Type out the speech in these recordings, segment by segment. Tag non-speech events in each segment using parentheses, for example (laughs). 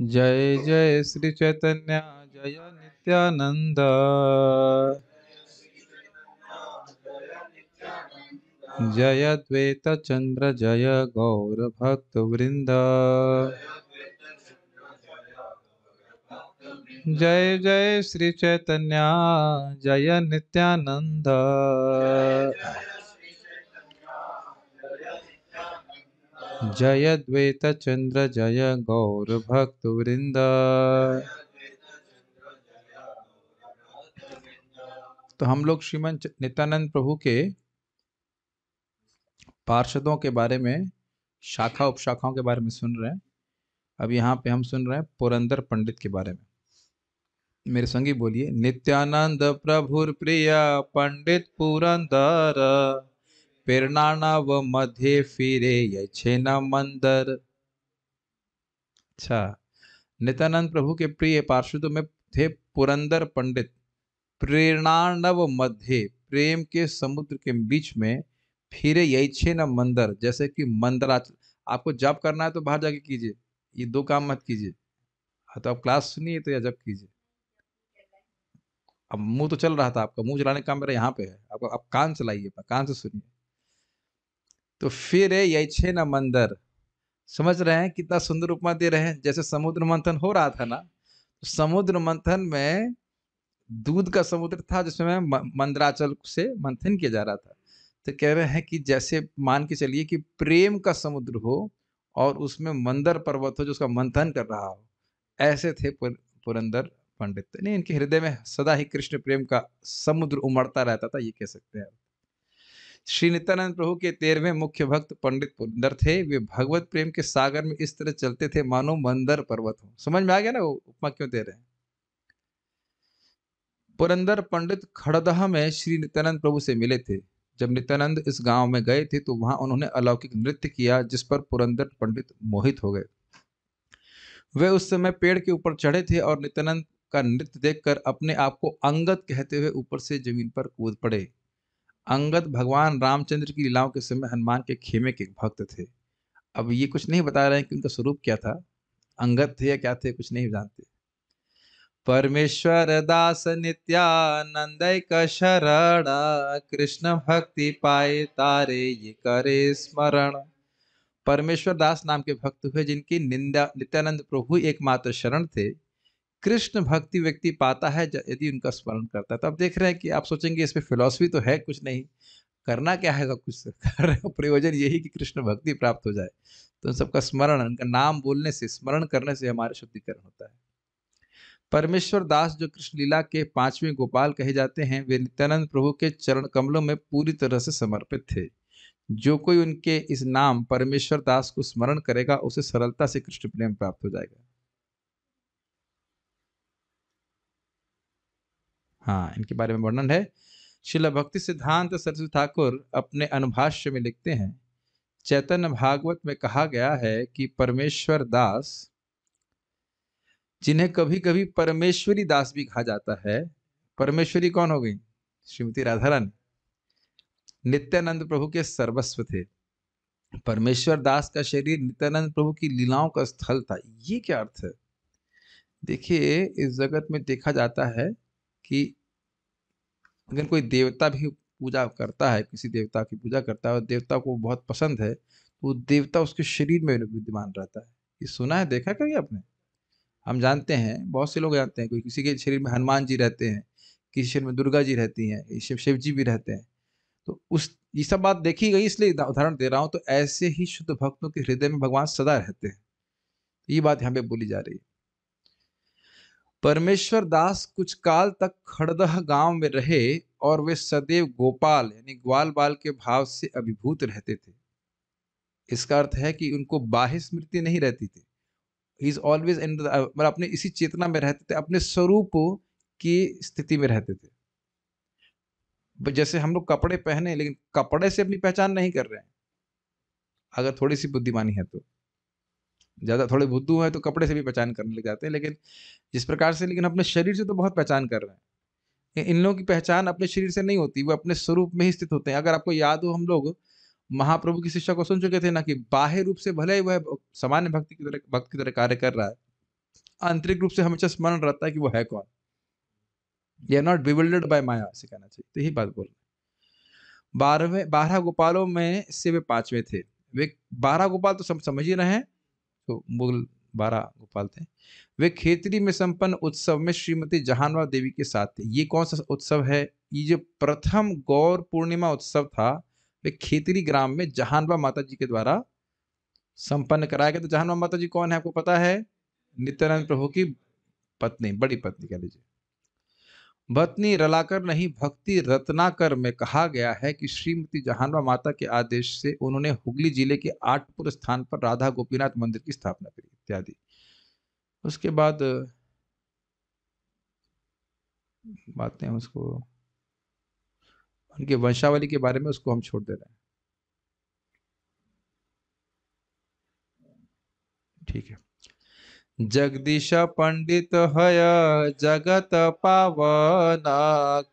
जय जय श्री चैतन्य जय नित्यानंद जय द्वैत चंद्र जय गौर भक्त वृंद जय जय श्री चैतन्य जय नित्यानंद जय चंद्र जय वृंद तो हम लोग श्रीमन नित्यानंद प्रभु के पार्षदों के बारे में शाखा उपशाखाओं के बारे में सुन रहे हैं अब यहाँ पे हम सुन रहे हैं पुरंदर पंडित के बारे में मेरे संगी बोलिए नित्यानंद प्रभुर प्रिया पंडित पुरंदर પેરણાના मध्य फिरे ये न मंदर अच्छा नित्यानंद प्रभु के प्रिय पार्षद में थे पुरंदर पंडित प्रेरणानव मध्य प्रेम के समुद्र के बीच में फिरे ये न मंदर जैसे कि मंदराचल आपको जब करना है तो बाहर जाके कीजिए ये दो काम मत कीजिए हाँ तो आप क्लास सुनिए तो या जब कीजिए अब मुंह तो चल रहा था आपका मुंह चलाने का मेरा यहाँ पे है आपको आप कान चलाइए कान से सुनिए तो फिर यही छे न मंदर समझ रहे हैं कितना सुंदर उपमा दे रहे हैं जैसे समुद्र मंथन हो रहा था ना तो समुद्र मंथन में दूध का समुद्र था जिसमें मंदराचल से मंथन किया जा रहा था तो कह रहे हैं कि जैसे मान के चलिए कि प्रेम का समुद्र हो और उसमें मंदर पर्वत हो जो उसका मंथन कर रहा हो ऐसे थे पुर, पुरंदर पंडित नहीं इनके हृदय में सदा ही कृष्ण प्रेम का समुद्र उमड़ता रहता था ये कह सकते हैं श्री नित्यानंद प्रभु के तेरहवें मुख्य भक्त पंडित पुरंदर थे वे भगवत प्रेम के सागर में इस तरह चलते थे मानो मंदर पर्वत हो समझ में आ गया ना वो उपमा क्यों दे रहे हैं पुरंदर पंडित खड़दह में श्री नित्यानंद प्रभु से मिले थे जब नित्यानंद इस गांव में गए थे तो वहां उन्होंने अलौकिक नृत्य किया जिस पर पुरंदर पंडित मोहित हो गए वे उस समय पेड़ के ऊपर चढ़े थे और नित्यानंद का नृत्य देखकर अपने आप को अंगत कहते हुए ऊपर से जमीन पर कूद पड़े अंगद भगवान रामचंद्र की लीलाओं के समय हनुमान के खेमे के भक्त थे अब ये कुछ नहीं बता रहे हैं कि उनका स्वरूप क्या था अंगद थे या क्या थे कुछ नहीं जानते परमेश्वर दास नित्यानंद शरण कृष्ण भक्ति पाए तारे ये करे स्मरण परमेश्वर दास नाम के भक्त हुए जिनकी निंदा नित्यानंद प्रभु एकमात्र शरण थे कृष्ण भक्ति व्यक्ति पाता है यदि उनका स्मरण करता है तो आप देख रहे हैं कि आप सोचेंगे इसमें फिलॉसफी तो है कुछ नहीं करना क्या है सब कुछ (laughs) कर रहे हो प्रयोजन यही कि कृष्ण भक्ति प्राप्त हो जाए तो उन सबका स्मरण उनका नाम बोलने से स्मरण करने से हमारा शुद्धिकरण होता है परमेश्वर दास जो कृष्ण लीला के पांचवें गोपाल कहे जाते हैं वे नित्यानंद प्रभु के चरण कमलों में पूरी तरह से समर्पित थे जो कोई उनके इस नाम परमेश्वर दास को स्मरण करेगा उसे सरलता से कृष्ण प्रेम प्राप्त हो जाएगा हाँ इनके बारे में वर्णन है शिला भक्ति सिद्धांत सरस्वती ठाकुर अपने अनुभाष्य में लिखते हैं चैतन्य भागवत में कहा गया है कि परमेश्वर दास जिन्हें कभी कभी परमेश्वरी दास भी कहा जाता है परमेश्वरी कौन हो गई श्रीमती राधारण नित्यानंद प्रभु के सर्वस्व थे परमेश्वर दास का शरीर नित्यानंद प्रभु की लीलाओं का स्थल था ये क्या अर्थ है देखिए इस जगत में देखा जाता है कि अगर कोई देवता भी पूजा करता है किसी देवता की पूजा करता है और देवता को बहुत पसंद है तो वो देवता उसके शरीर में विद्यमान रहता है ये सुना है देखा कभी आपने हम जानते हैं बहुत से लोग जानते हैं कोई किसी के शरीर में हनुमान जी रहते हैं किसी शरीर में दुर्गा जी रहती हैं शिव शिव जी भी रहते हैं तो उस ये सब बात देखी गई इसलिए उदाहरण दे रहा हूँ तो ऐसे ही शुद्ध भक्तों के हृदय में भगवान सदा रहते हैं ये बात यहाँ पे बोली जा रही है परमेश्वर दास कुछ काल तक खड़दह गांव में रहे और वे सदैव गोपाल यानी ग्वाल बाल के भाव से अभिभूत रहते थे इसका अर्थ है कि उनको बाह्य स्मृति नहीं रहती थी ही इज ऑलवेज इन मतलब अपने इसी चेतना में रहते थे अपने स्वरूप की स्थिति में रहते थे जैसे हम लोग कपड़े पहने लेकिन कपड़े से अपनी पहचान नहीं कर रहे हैं अगर थोड़ी सी बुद्धिमानी है तो ज़्यादा थोड़े बुद्धू हैं तो कपड़े से भी पहचान करने लग जाते हैं लेकिन जिस प्रकार से लेकिन अपने शरीर से तो बहुत पहचान कर रहे हैं इन लोगों की पहचान अपने शरीर से नहीं होती वो अपने स्वरूप में ही स्थित होते हैं अगर आपको याद हो हम लोग महाप्रभु की शिक्षा को सुन चुके थे ना कि बाह्य रूप से भले ही वह सामान्य भक्ति की तरह भक्त की तरह कार्य कर रहा है आंतरिक रूप से हमेशा स्मरण रहता है कि वो है कौन they are not bewildered by maya से कहना चाहिए तो यही बात बोल रहे बारहवें बारह गोपालों में से वे पांचवें थे वे बारह गोपाल तो सब समझ ही रहे हैं को मुगल बारह गोपाल थे वे खेतरी में संपन्न उत्सव में श्रीमती जहानवा देवी के साथ थे ये कौन सा उत्सव है ये जो प्रथम गौर पूर्णिमा उत्सव था वे खेतरी ग्राम में जहानवा माता जी के द्वारा संपन्न कराया गया तो जहानवा माता जी कौन है आपको पता है नित्यानंद प्रभु की पत्नी बड़ी पत्नी कह लीजिए बतनी रलाकर नहीं भक्ति रत्नाकर में कहा गया है कि श्रीमती जहानवा माता के आदेश से उन्होंने हुगली जिले के आठपुर स्थान पर राधा गोपीनाथ मंदिर की स्थापना करी इत्यादि उसके बाद बातें उसको उनके वंशावली के बारे में उसको हम छोड़ दे रहे हैं ठीक है जगदीश पंडित हय जगत पावना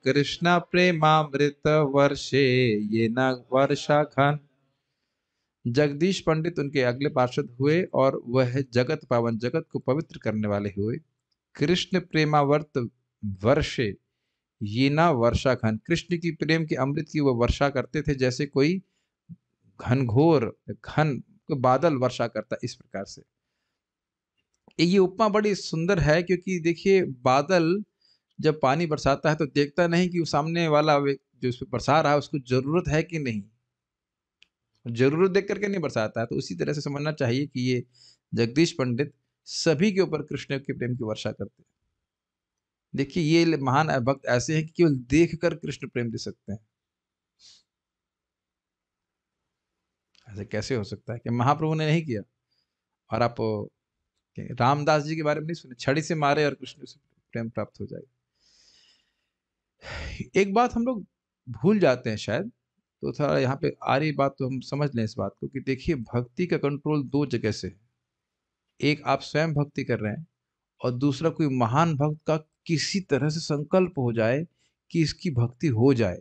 कृष्ण प्रेमामृत वर्षे ये न वर्षा खन जगदीश पंडित उनके अगले पार्षद हुए और वह जगत पावन जगत को पवित्र करने वाले हुए कृष्ण प्रेमावर्त वर्षे ये ना वर्षा खन कृष्ण की प्रेम के अमृत की वह वर्षा करते थे जैसे कोई घनघोर घन बादल वर्षा करता इस प्रकार से ये उपमा बड़ी सुंदर है क्योंकि देखिए बादल जब पानी बरसाता है तो देखता नहीं कि वो सामने वाला जो उस पर बरसा रहा है उसको ज़रूरत है कि नहीं ज़रूरत देख करके नहीं बरसाता है तो उसी तरह से समझना चाहिए कि ये जगदीश पंडित सभी के ऊपर कृष्ण के प्रेम की वर्षा करते हैं देखिए ये महान भक्त ऐसे हैं कि केवल देख कर कृष्ण प्रेम दे सकते हैं ऐसे कैसे हो सकता है कि महाप्रभु ने नहीं किया और आप रामदास जी के बारे में नहीं सुने छड़ी से मारे और कृष्ण से प्रेम प्राप्त हो जाए एक बात हम लोग भूल जाते हैं शायद तो थोड़ा यहाँ पे आ रही बात तो हम समझ लें इस बात को कि देखिए भक्ति का कंट्रोल दो जगह से है एक आप स्वयं भक्ति कर रहे हैं और दूसरा कोई महान भक्त का किसी तरह से संकल्प हो जाए कि इसकी भक्ति हो जाए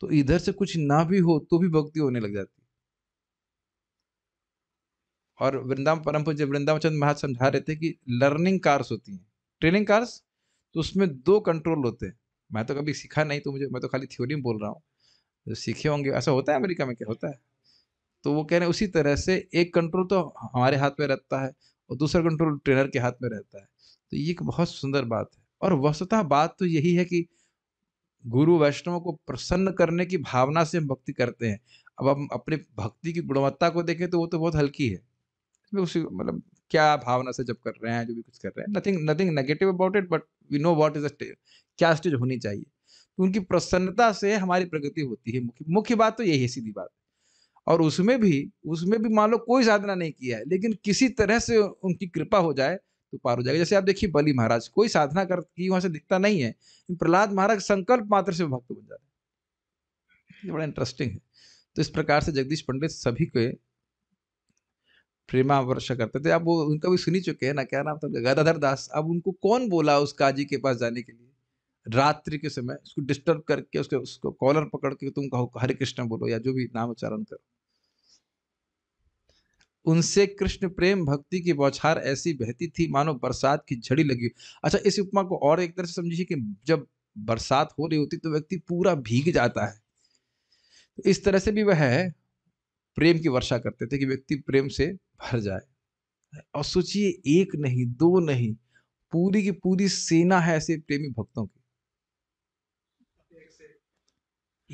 तो इधर से कुछ ना भी हो तो भी भक्ति होने लग जाती और वृंदावन परम पूज्य वृंदावन चंद महाराज समझा रहे थे कि लर्निंग कार्स होती हैं ट्रेनिंग कार्स तो उसमें दो कंट्रोल होते हैं मैं तो कभी सीखा नहीं तो मुझे मैं तो खाली थ्योरी में बोल रहा हूँ जो तो सीखे होंगे ऐसा होता है अमेरिका में क्या होता है तो वो कह रहे हैं उसी तरह से एक कंट्रोल तो हमारे हाथ में रहता है और दूसरा कंट्रोल ट्रेनर के हाथ में रहता है तो ये एक बहुत सुंदर बात है और वस्तुतः बात तो यही है कि गुरु वैष्णव को प्रसन्न करने की भावना से हम भक्ति करते हैं अब हम अपने भक्ति की गुणवत्ता को देखें तो वो तो बहुत हल्की है उसी मतलब क्या भावना से जब कर रहे हैं जो भी कुछ कर रहे हैं nothing nothing negative about it but we know what is stage क्या स्टेज होनी चाहिए तो उनकी प्रसन्नता से हमारी प्रगति होती है मुख्य मुख्य बात तो यही है सीधी बात और उसमें भी उसमें भी मान लो कोई साधना नहीं किया है लेकिन किसी तरह से उनकी कृपा हो जाए तो पार हो जाएगा जैसे आप देखिए बलि महाराज कोई साधना कर की वहां से दिखता नहीं है प्रहलाद महाराज संकल्प मात्र से भक्त बन जाते हैं बड़ा इंटरेस्टिंग है तो इस प्रकार से जगदीश पंडित सभी के प्रेमा वर्ष करते थे आप वो उनका भी सुनी चुके हैं ना क्या नाम था गदाधर दास अब उनको कौन बोला उस काजी के पास जाने के लिए रात्रि के समय उसको डिस्टर्ब करके उसके उसको कॉलर पकड़ के तुम कहो हरे कृष्ण बोलो या जो भी नाम उच्चारण करो उनसे कृष्ण प्रेम भक्ति की बौछार ऐसी बहती थी मानो बरसात की झड़ी लगी अच्छा इस उपमा को और एक तरह से समझिए कि जब बरसात हो रही होती तो व्यक्ति पूरा भीग जाता है तो इस तरह से भी वह है प्रेम की वर्षा करते थे कि व्यक्ति प्रेम से भर जाए और सोचिए एक नहीं दो नहीं पूरी की पूरी सेना है ऐसे प्रेमी भक्तों की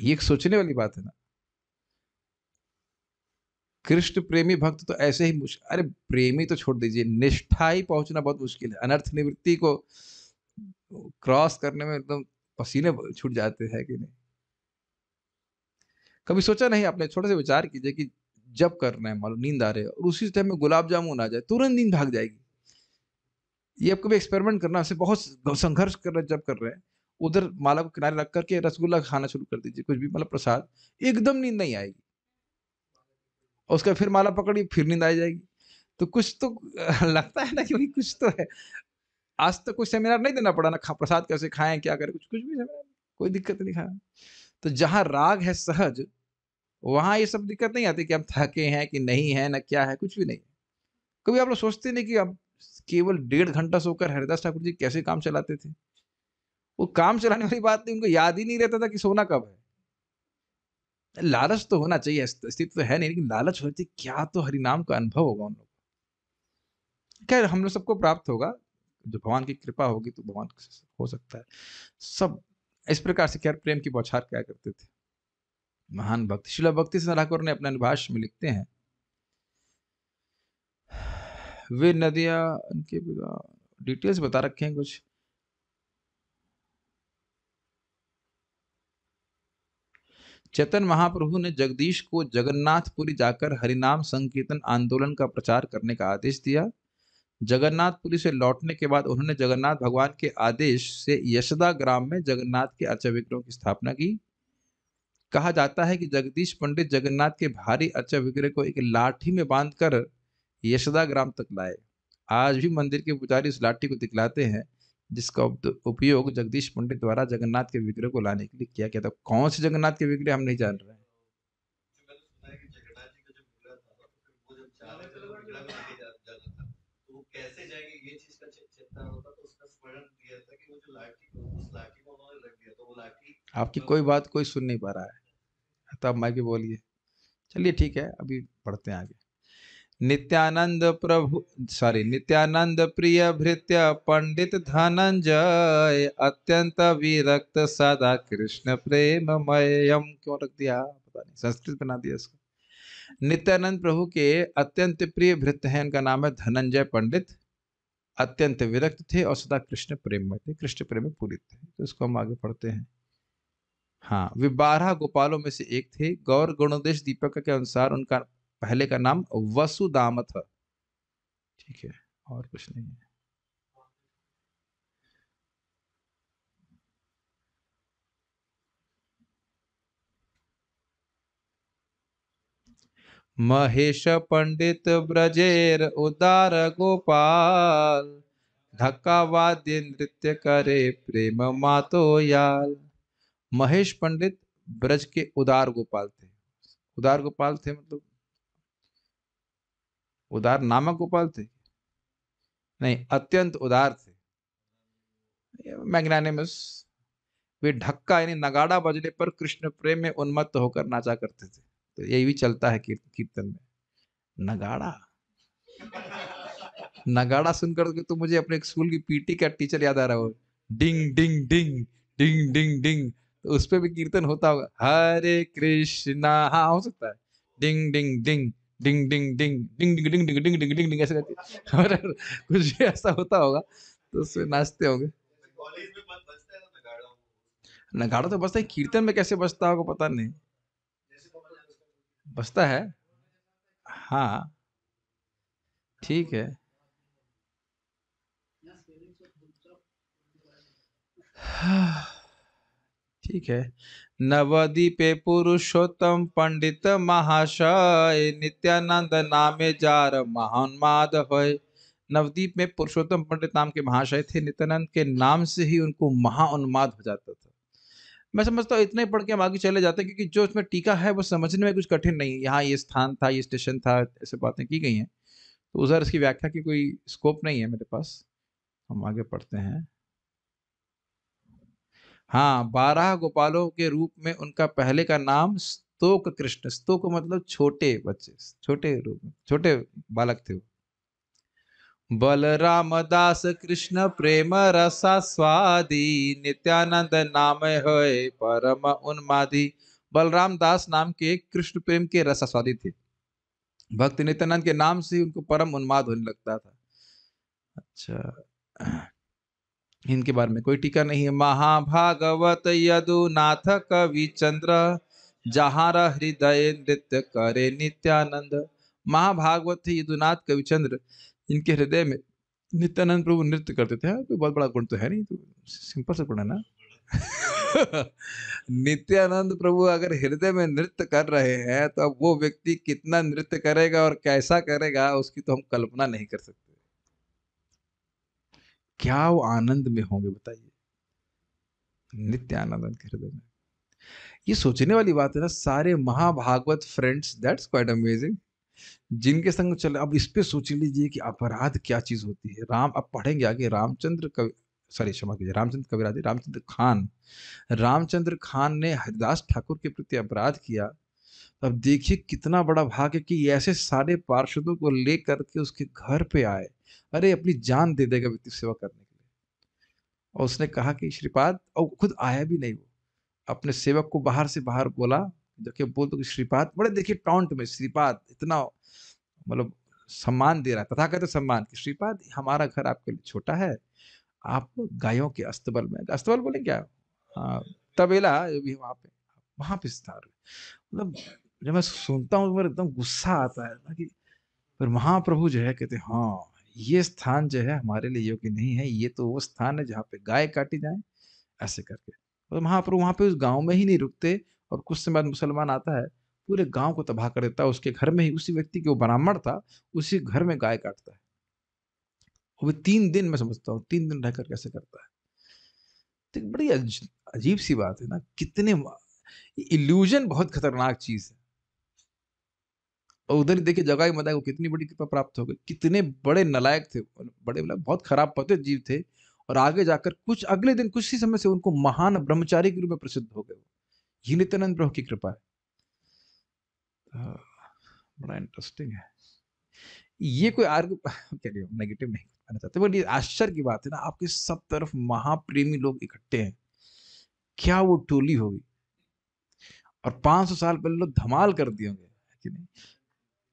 ये एक सोचने वाली बात है ना कृष्ण प्रेमी भक्त तो ऐसे ही मुश्किल अरे प्रेमी तो छोड़ दीजिए निष्ठा ही पहुंचना बहुत मुश्किल है अनर्थ निवृत्ति को क्रॉस करने में एकदम पसीने छूट जाते हैं कि नहीं कभी सोचा नहीं आपने छोटे से विचार कीजिए कि जब कर रहे हैं मालूम नींद आ रहे और उसी टाइम में गुलाब जामुन आ जाए तुरंत नींद भाग जाएगी ये आप कभी एक्सपेरिमेंट करना आपसे बहुत संघर्ष कर रहे हैं जब कर रहे हैं उधर माला को किनारे रख करके रसगुल्ला खाना शुरू कर दीजिए कुछ भी मतलब प्रसाद एकदम नींद नहीं आएगी और उसका फिर माला पकड़ी फिर नींद आ जाएगी तो कुछ तो (laughs) लगता है ना कि भाई कुछ तो है आज तक तो कोई सेमिनार नहीं देना पड़ा ना खा, प्रसाद कैसे खाएं क्या करें कुछ कुछ भी सेमिनार कोई दिक्कत नहीं खाया तो जहाँ राग है सहज वहां ये सब दिक्कत नहीं आती कि हम थके हैं कि नहीं है ना क्या है कुछ भी नहीं कभी आप लोग सोचते नहीं कि अब केवल डेढ़ घंटा सोकर हरिदास ठाकुर जी कैसे काम चलाते थे वो काम चलाने वाली बात नहीं उनको याद ही नहीं रहता था कि सोना कब है लालच तो होना चाहिए स्थिति तो है नहीं लेकिन लालच होती क्या तो हरिनाम का अनुभव होगा उन लोग खैर हम लोग सबको प्राप्त होगा जो भगवान की कृपा होगी तो भगवान हो सकता है सब इस प्रकार से खैर प्रेम की बौछार क्या करते थे महान भक्त शिला भक्ति सिंह ठाकुर ने अपने अनुभाष में लिखते हैं वे नदियाँ उनके डिटेल्स बता रखे हैं कुछ चेतन महाप्रभु ने जगदीश को जगन्नाथपुरी जाकर हरिनाम संकीर्तन आंदोलन का प्रचार करने का आदेश दिया जगन्नाथपुरी से लौटने के बाद उन्होंने जगन्नाथ भगवान के आदेश से यशदा ग्राम में जगन्नाथ के अर्चा विग्रह की स्थापना की कहा जाता है कि जगदीश पंडित जगन्नाथ के भारी अर्चा विग्रह को एक लाठी में बांधकर यशदा ग्राम तक लाए आज भी मंदिर के पुजारी उस लाठी को दिखलाते हैं जिसका उपयोग जगदीश पंडित द्वारा जगन्नाथ के विग्रह को लाने के लिए किया गया था कौन से जगन्नाथ के विग्रह हम नहीं जान रहे हैं तो कैसे ये चीज का होता तो उसका स्मरण दिया था कि वो जो लाठी उस लाठी आपकी तो कोई बात कोई सुन नहीं पा रहा है तब मैं भी बोलिए चलिए ठीक है अभी पढ़ते हैं आगे नित्यानंद प्रभु सॉरी नित्यानंद प्रिय भृत्य पंडित धनंजय अत्यंत विरक्त सदा कृष्ण प्रेम मयम क्यों रख दिया पता नहीं संस्कृत बना दिया इसको नित्यानंद प्रभु के अत्यंत प्रिय भृत्य है इनका नाम है धनंजय पंडित अत्यंत विरक्त थे और सदा कृष्ण प्रेम में थे कृष्ण प्रेम में पूरित थे तो इसको हम आगे पढ़ते हैं हाँ वे बारह गोपालों में से एक थे गौर गुणोदेश दीपक के अनुसार उनका पहले का नाम वसुदाम था ठीक है और कुछ नहीं है महेश पंडित ब्रजेर उदार गोपाल धक्का वाद्य नृत्य करे प्रेम मातोयाल महेश पंडित ब्रज के उदार गोपाल थे उदार गोपाल थे मतलब उदार नामक गोपाल थे नहीं अत्यंत उदार थे मैग्नानिमस वे ढक्का यानी नगाड़ा बजने पर कृष्ण प्रेम में उन्मत्त होकर नाचा करते थे सकते यही भी चलता है कीर्तन में नगाड़ा नगाड़ा सुनकर तो मुझे अपने स्कूल की पीटी का टीचर याद आ रहा हो डिंग डिंग डिंग डिंग डिंग डिंग तो उस पर भी कीर्तन होता होगा हरे कृष्णा हाँ हो सकता है डिंग डिंग डिंग डिंग डिंग डिंग डिंग डिंग डिंग डिंग डिंग डिंग डिंग डिंग ऐसे रहती कुछ भी ऐसा होता होगा तो उसमें नाचते होंगे नगाड़ा तो बसता है कीर्तन में कैसे बजता होगा पता नहीं बसता है हाँ ठीक है (sighs) ठीक है नवदीपे पुरुषोत्तम पंडित महाशय नित्यानंद नामे जार महान माधव है नवदीप में पुरुषोत्तम पंडित नाम के महाशय थे नित्यानंद के नाम से ही उनको महा उन्माद हो जाता था मैं समझता हूँ इतने पढ़ के हम आगे चले जाते हैं क्योंकि जो उसमें टीका है वो समझने में कुछ कठिन नहीं यहाँ ये स्थान था ये स्टेशन था ऐसे बातें की गई हैं तो उधर इसकी व्याख्या की कोई स्कोप नहीं है मेरे पास हम आगे पढ़ते हैं हाँ बारह गोपालों के रूप में उनका पहले का नाम स्तोक कृष्ण स्तोक मतलब छोटे बच्चे छोटे रूप में छोटे बालक थे बलराम दास कृष्ण प्रेम रसा स्वादी नित्यानंद नाम है परम उन्मादी बलराम दास नाम के कृष्ण प्रेम के रसास्वादी थे भक्त नित्यानंद के नाम से उनको परम उन्माद होने लगता था अच्छा इनके बारे में कोई टीका नहीं है महाभागवत यदुनाथ कवि चंद्र जहां हृदय नित्य करे नित्यानंद महाभागवत यदुनाथ कविचंद्र इनके हृदय में नित्यानंद प्रभु नृत्य करते थे तो बहुत बड़ा गुण तो है नहीं तो सिंपल सा गुण है ना (laughs) नित्यानंद प्रभु अगर हृदय में नृत्य कर रहे हैं तो अब वो व्यक्ति कितना नृत्य करेगा और कैसा करेगा उसकी तो हम कल्पना नहीं कर सकते क्या वो आनंद में होंगे बताइए नित्यानंद के हृदय में ये सोचने वाली बात है ना सारे महाभागवत फ्रेंड्स दैट्स क्वाइट अमेजिंग जिनके संग चले अब इस पे सोच लीजिए कि अपराध क्या चीज होती है राम अब पढ़ेंगे आगे रामचंद्र कवि सॉरी क्षमा कीजिए रामचंद्र कविराज रामचंद्र खान रामचंद्र खान ने हरिदास ठाकुर के प्रति अपराध किया अब देखिए कितना बड़ा भाग है कि ऐसे सारे पार्षदों को लेकर के उसके घर पे आए अरे अपनी जान दे देगा व्यक्ति सेवा करने के लिए और उसने कहा कि श्रीपाद और खुद आया भी नहीं वो अपने सेवक को बाहर से बाहर बोला देखिए बोल दो तो श्रीपाद बड़े देखिए टॉन्ट में श्रीपाद इतना मतलब सम्मान दे रहा है तथा कहते सम्मान कि श्रीपाद हमारा घर आपके लिए छोटा है आप गायों के अस्तबल में अस्तबल बोले क्या हाँ तबेला जो भी वहाँ पे वहाँ पे स्थान मतलब जब मैं सुनता हूँ एकदम गुस्सा आता है ना कि पर महाप्रभु जो है कहते हाँ ये स्थान जो है हमारे लिए योग्य नहीं है ये तो वो स्थान है जहाँ पे गाय काटी जाए ऐसे करके और मतलब महाप्रभु वहाँ पे उस गांव में ही नहीं रुकते और कुछ समय बाद मुसलमान आता है पूरे गांव को तबाह कर देता है उसके घर में ही उसी व्यक्ति के वो ब्राह्मण था उसी घर में गाय काटता है वो भी तीन दिन मैं समझता हूँ तीन दिन रहकर कैसे करता है तो बड़ी अजीब सी बात है ना कितने इल्यूजन बहुत खतरनाक चीज है और उधर ही देखिए जगह मदाय को कितनी बड़ी कृपा प्राप्त हो गई कितने बड़े नलायक थे बड़े मतलब बहुत खराब पते जीव थे और आगे जाकर कुछ अगले दिन कुछ ही समय से उनको महान ब्रह्मचारी के रूप में प्रसिद्ध हो गए ये नित्यानंद प्रभु की कृपा है हाँ, बड़ा इंटरेस्टिंग है ये कोई आर्ग चलिए नेगेटिव नहीं कहना चाहते बट ये आश्चर्य की बात है ना आपके सब तरफ महाप्रेमी लोग इकट्ठे हैं क्या वो टोली होगी और 500 साल पहले लोग धमाल कर दिए होंगे कि नहीं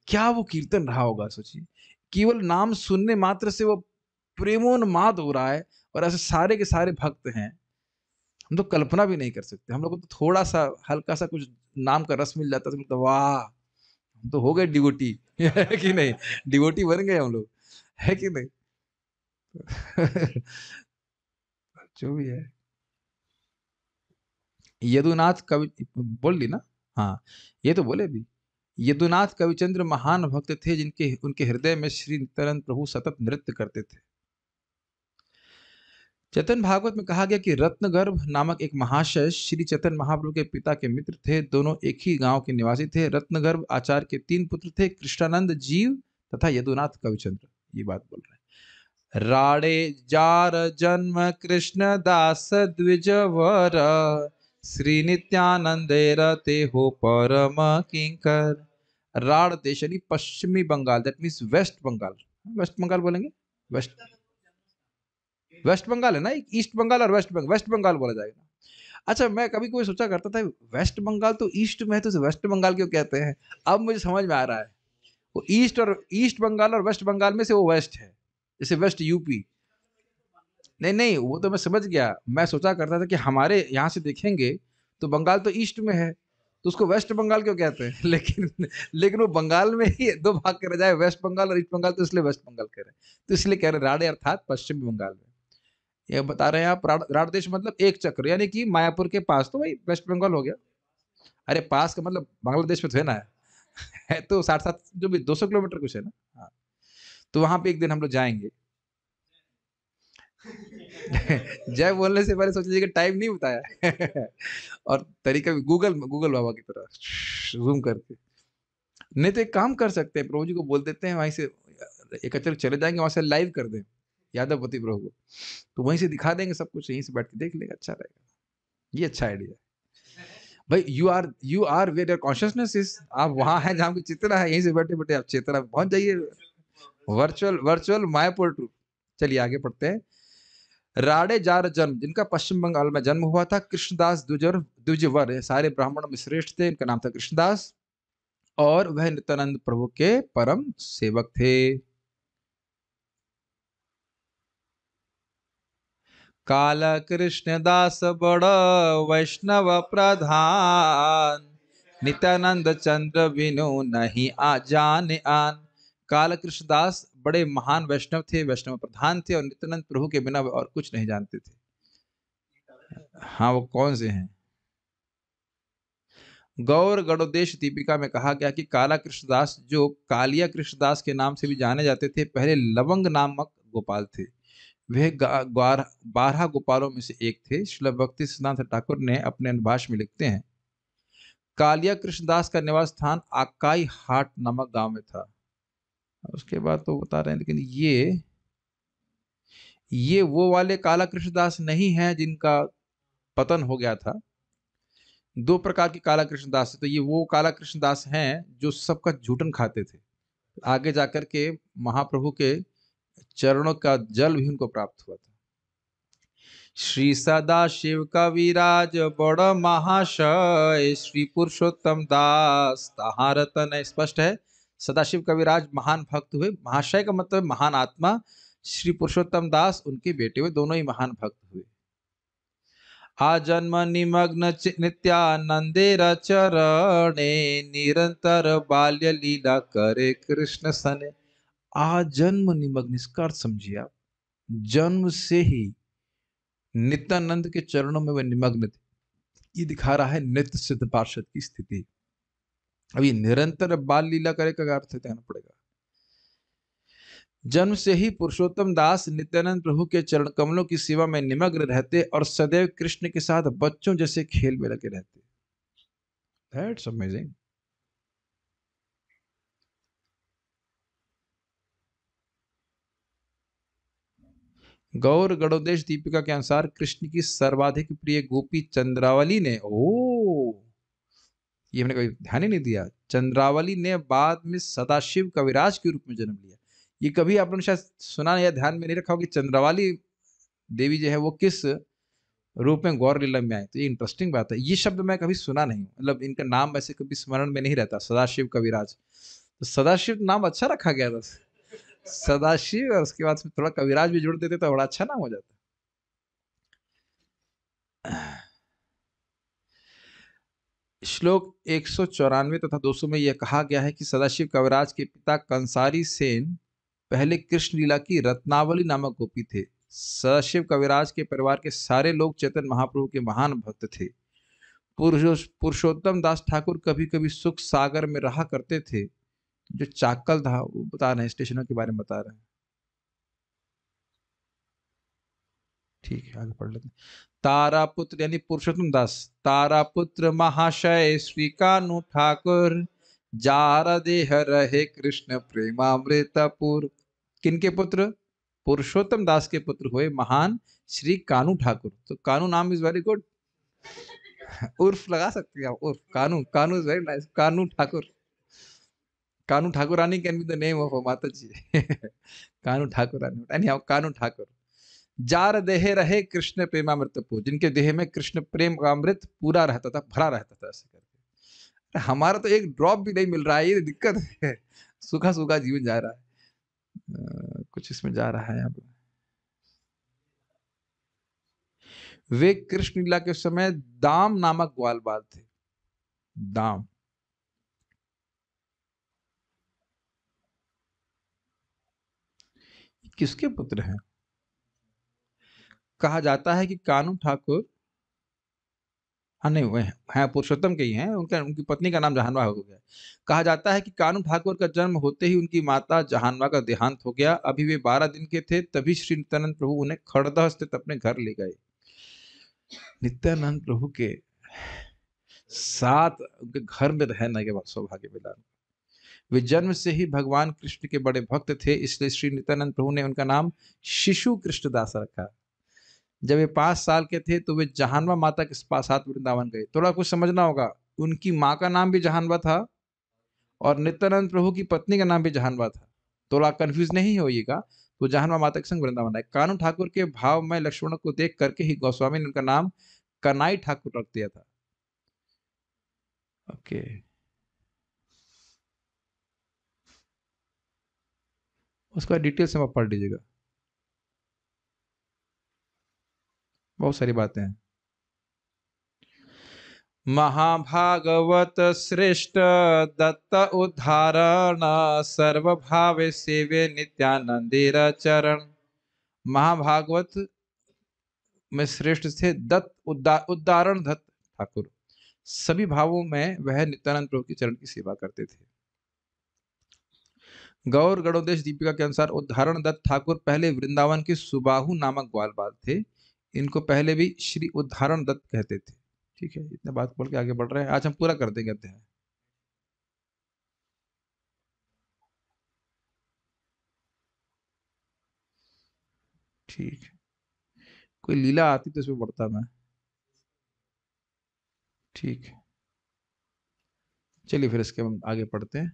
क्या वो कीर्तन रहा होगा सोचिए केवल नाम सुनने मात्र से वो प्रेमोन्माद हो रहा है और ऐसे सारे के सारे भक्त हैं हम तो कल्पना भी नहीं कर सकते हम लोग तो थोड़ा सा हल्का सा कुछ नाम का रस मिल जाता तो वाह हम तो हो गए डिवोटी (laughs) है कि नहीं डिवोटी बन गए हम लोग है कि नहीं (laughs) जो भी है यदुनाथ कवि बोल ली ना हाँ ये तो बोले भी यदुनाथ कविचंद्र महान भक्त थे जिनके उनके हृदय में श्री नित्यानंद प्रभु सतत नृत्य करते थे चेतन भागवत में कहा गया कि रत्नगर्भ नामक एक महाशय श्री चेतन महाप्रभु के पिता के मित्र थे दोनों एक ही गांव के निवासी थे रत्नगर्भ आचार्य के तीन पुत्र थे कृष्णानंद जीव तथा यदुनाथ कविचंद्र ये बात बोल रहे राड़े जार जन्म कृष्ण दास द्विज वर श्री नित्यानंद रे हो परम किंकर राड़ देश पश्चिमी Bengal that means West Bengal West Bengal बोलेंगे वेस्ट वेस्ट बंगाल है ना ईस्ट बंगाल और वेस्ट बंगाल वेस्ट बंगाल बोला जाएगा अच्छा मैं कभी कोई सोचा करता था वेस्ट बंगाल तो ईस्ट में है तो उसे वेस्ट बंगाल क्यों कहते हैं अब मुझे समझ में आ रहा है वो ईस्ट और ईस्ट बंगाल और वेस्ट बंगाल में से वो वेस्ट है जैसे वेस्ट यूपी नहीं नहीं वो तो मैं समझ गया मैं सोचा करता था कि हमारे यहाँ से देखेंगे तो बंगाल तो ईस्ट में है तो उसको वेस्ट बंगाल क्यों कहते हैं (laughs) लेकिन लेकिन वो बंगाल में ही दो भाग कर जाए वेस्ट बंगाल और ईस्ट बंगाल तो इसलिए वेस्ट बंगाल कह रहे हैं तो इसलिए कह रहे राड़े अर्थात पश्चिम बंगाल में ये बता रहे हैं आप देश मतलब एक चक्र यानी कि मायापुर के पास तो भाई वेस्ट बंगाल हो गया अरे पास का मतलब बांग्लादेश में तो है ना (laughs) है तो साठ सात जो भी दो सौ किलोमीटर कुछ है ना हाँ तो वहां पे एक दिन हम लोग जाएंगे (laughs) जय बोलने से पहले सोच लीजिए टाइम नहीं बताया (laughs) और तरीका भी गूगल गूगल बाबा की तरह जूम करके नहीं तो एक काम कर सकते हैं प्रभु जी को बोल देते हैं वहीं से एक चले जाएंगे वहां से लाइव कर दें यादवपति प्रभु को तो वहीं से दिखा देंगे सब कुछ यहीं से बैठ के देख लेगा अच्छा रहेगा ये अच्छा आइडिया भाई you are you are where your consciousness is आप वहां है जहां की चित्रा है यहीं से बैठे बैठे आप चित्रा पहुंच जाइए वर्चुअल वर्चुअल मायापुर पोर्टल चलिए आगे पढ़ते हैं राड़े जार जन्म जिनका पश्चिम बंगाल में जन्म हुआ था कृष्णदास दुजर दुजवर सारे ब्राह्मणों में श्रेष्ठ थे इनका नाम था कृष्णदास और वह नित्यानंद प्रभु के परम सेवक थे काल कृष्ण दास बड़ वैष्णव प्रधान नित्यानंद चंद्र बिनु नहीं आ जान आन काल कृष्ण दास बड़े महान वैष्णव थे वैष्णव प्रधान थे और नित्यानंद प्रभु के बिना और कुछ नहीं जानते थे हाँ वो कौन से हैं गौर गणोदेश दीपिका में कहा गया कि काला कृष्णदास जो कालिया कृष्णदास के नाम से भी जाने जाते थे पहले लवंग नामक गोपाल थे वे बारह गोपालों में से एक थे शिल भक्ति सिद्धांत ठाकुर ने अपने अनुभाष में लिखते हैं कालिया कृष्णदास का निवास स्थान आकाई हाट नामक गांव में था उसके बाद तो बता रहे हैं लेकिन ये ये वो वाले काला कृष्णदास नहीं हैं जिनका पतन हो गया था दो प्रकार के काला कृष्णदास तो ये वो काला कृष्णदास हैं जो सबका झूठन खाते थे आगे जाकर के महाप्रभु के चरणों का जल भी उनको प्राप्त हुआ था श्री सदा शिव कविराज बड़ महाशय श्री पुरुषोत्तम दास तहारतन स्पष्ट है सदा का कविराज महान भक्त हुए महाशय का मतलब महान आत्मा श्री पुरुषोत्तम दास उनके बेटे हुए दोनों ही महान भक्त हुए आ जन्म निमग्न नित्यानंदे रचरणे निरंतर बाल्य लीला करे कृष्ण सने आ जन्म निमग्न निष्कार समझिया जन्म से ही नित्यानंद के चरणों में वह निमग्न थे ये दिखा रहा है नित्य सिद्ध पार्षद की स्थिति अभी निरंतर बाल लीला करे का अर्थ ध्यान पड़ेगा जन्म से ही पुरुषोत्तम दास नित्यानंद प्रभु के चरण कमलों की सेवा में निमग्न रहते और सदैव कृष्ण के साथ बच्चों जैसे खेल में लगे रहते That's amazing. गौर गणोदेश दीपिका के अनुसार कृष्ण की सर्वाधिक प्रिय गोपी चंद्रावली ने ओ ये हमने कभी ध्यान ही नहीं दिया चंद्रावली ने बाद में सदाशिव कविराज के रूप में जन्म लिया ये कभी आपने शायद सुना या ध्यान में नहीं रखा होगा कि चंद्रावली देवी जो है वो किस रूप में गौर लीला में आए तो ये इंटरेस्टिंग बात है ये शब्द मैं कभी सुना नहीं मतलब इनका नाम वैसे कभी स्मरण में नहीं रहता सदाशिव कविराज तो सदाशिव नाम अच्छा रखा गया था सदाशिव और उसके बाद थोड़ा कविराज भी जोड़ देते तो बड़ा अच्छा नाम हो जाता श्लोक एक सौ चौरानवे तथा दो सौ में यह कहा गया है कि सदाशिव कविराज के पिता कंसारी सेन पहले कृष्ण लीला की रत्नावली नामक गोपी थे सदाशिव कविराज के परिवार के सारे लोग चेतन महाप्रभु के महान भक्त थे पुरुषोत्तम दास ठाकुर कभी कभी सुख सागर में रहा करते थे जो चाकल था वो बता रहे हैं स्टेशनों के बारे में बता रहे हैं ठीक है आगे पढ़ लेते तारा पुत्र यानी पुरुषोत्तम दास तारा पुत्र महाशय श्री कानू ठाकुर जारा देह रहे कृष्ण प्रेमामृतपुर किनके पुत्र पुरुषोत्तम दास के पुत्र हुए महान श्री कानू ठाकुर तो कानू नाम इज वेरी गुड उर्फ लगा सकते हैं आप उर्फ Kanu Kanu is very nice Kanu Thakur Kanu Kanu Thakurani can be the name of a Mataji. Kanu anyhow Kanu Thakur जार देह रहे कृष्ण प्रेमामृतपू जिनके देह में कृष्ण प्रेम का अमृत पूरा रहता था भरा रहता था ऐसे करके हमारा तो एक ड्रॉप भी नहीं मिल रहा है ये दिक्कत है (laughs) सूखा सूखा जीवन जा रहा है कुछ इसमें जा रहा है अब वे कृष्ण लीला के समय दाम नामक ग्वाल बाल थे दाम किसके पुत्र हैं कहा जाता है कि कानू ठाकुर हाँ, नहीं हुए हैं पुरुषोत्तम के ही हैं उनका उनकी पत्नी का नाम जहानवा हो गया कहा जाता है कि कानू ठाकुर का जन्म होते ही उनकी माता जहानवा का देहांत हो गया अभी वे बारह दिन के थे तभी श्री नित्यानंद प्रभु उन्हें खड़दह स्थित अपने घर ले गए नित्यानंद प्रभु के साथ उनके घर में रहने के बाद सौभाग्य मिला वे जन्म से ही भगवान कृष्ण के बड़े भक्त थे इसलिए श्री नित्यानंद प्रभु ने उनका नाम शिशु कृष्णदास रखा जब वे पांच साल के थे तो वे जहानवा माता के साथ वृंदावन गए थोड़ा कुछ समझना होगा उनकी माँ का नाम भी जहानवा था और नित्यानंद प्रभु की पत्नी का नाम भी जहानवा था थोड़ा कन्फ्यूज नहीं होगा तो जहानवा माता के संग वृंदावन आए कानू ठाकुर के भाव में लक्ष्मण को देख करके ही गोस्वामी ने उनका नाम कनाई ठाकुर रख दिया था ओके okay. उसका डिटेल्स में आप पढ़ लीजिएगा बहुत सारी बातें हैं महाभागवत श्रेष्ठ दत्त सर्व सर्वभाव सेवे नित्यानंदीर चरण महाभागवत में श्रेष्ठ थे दत्त उद्दा, उदाहरण दत्त ठाकुर सभी भावों में वह नित्यानंद प्रभु के चरण की सेवा करते थे गौर गणोदेश दीपिका के अनुसार उदाहरण दत्त ठाकुर पहले वृंदावन के सुबाहु नामक बाल थे इनको पहले भी श्री उदाहरण दत्त कहते थे ठीक है इतने बात बोल के आगे बढ़ रहे हैं आज हम पूरा कर देंगे अध्याय ठीक है कोई लीला आती तो इसमें बढ़ता मैं ठीक है चलिए फिर इसके हम आगे पढ़ते हैं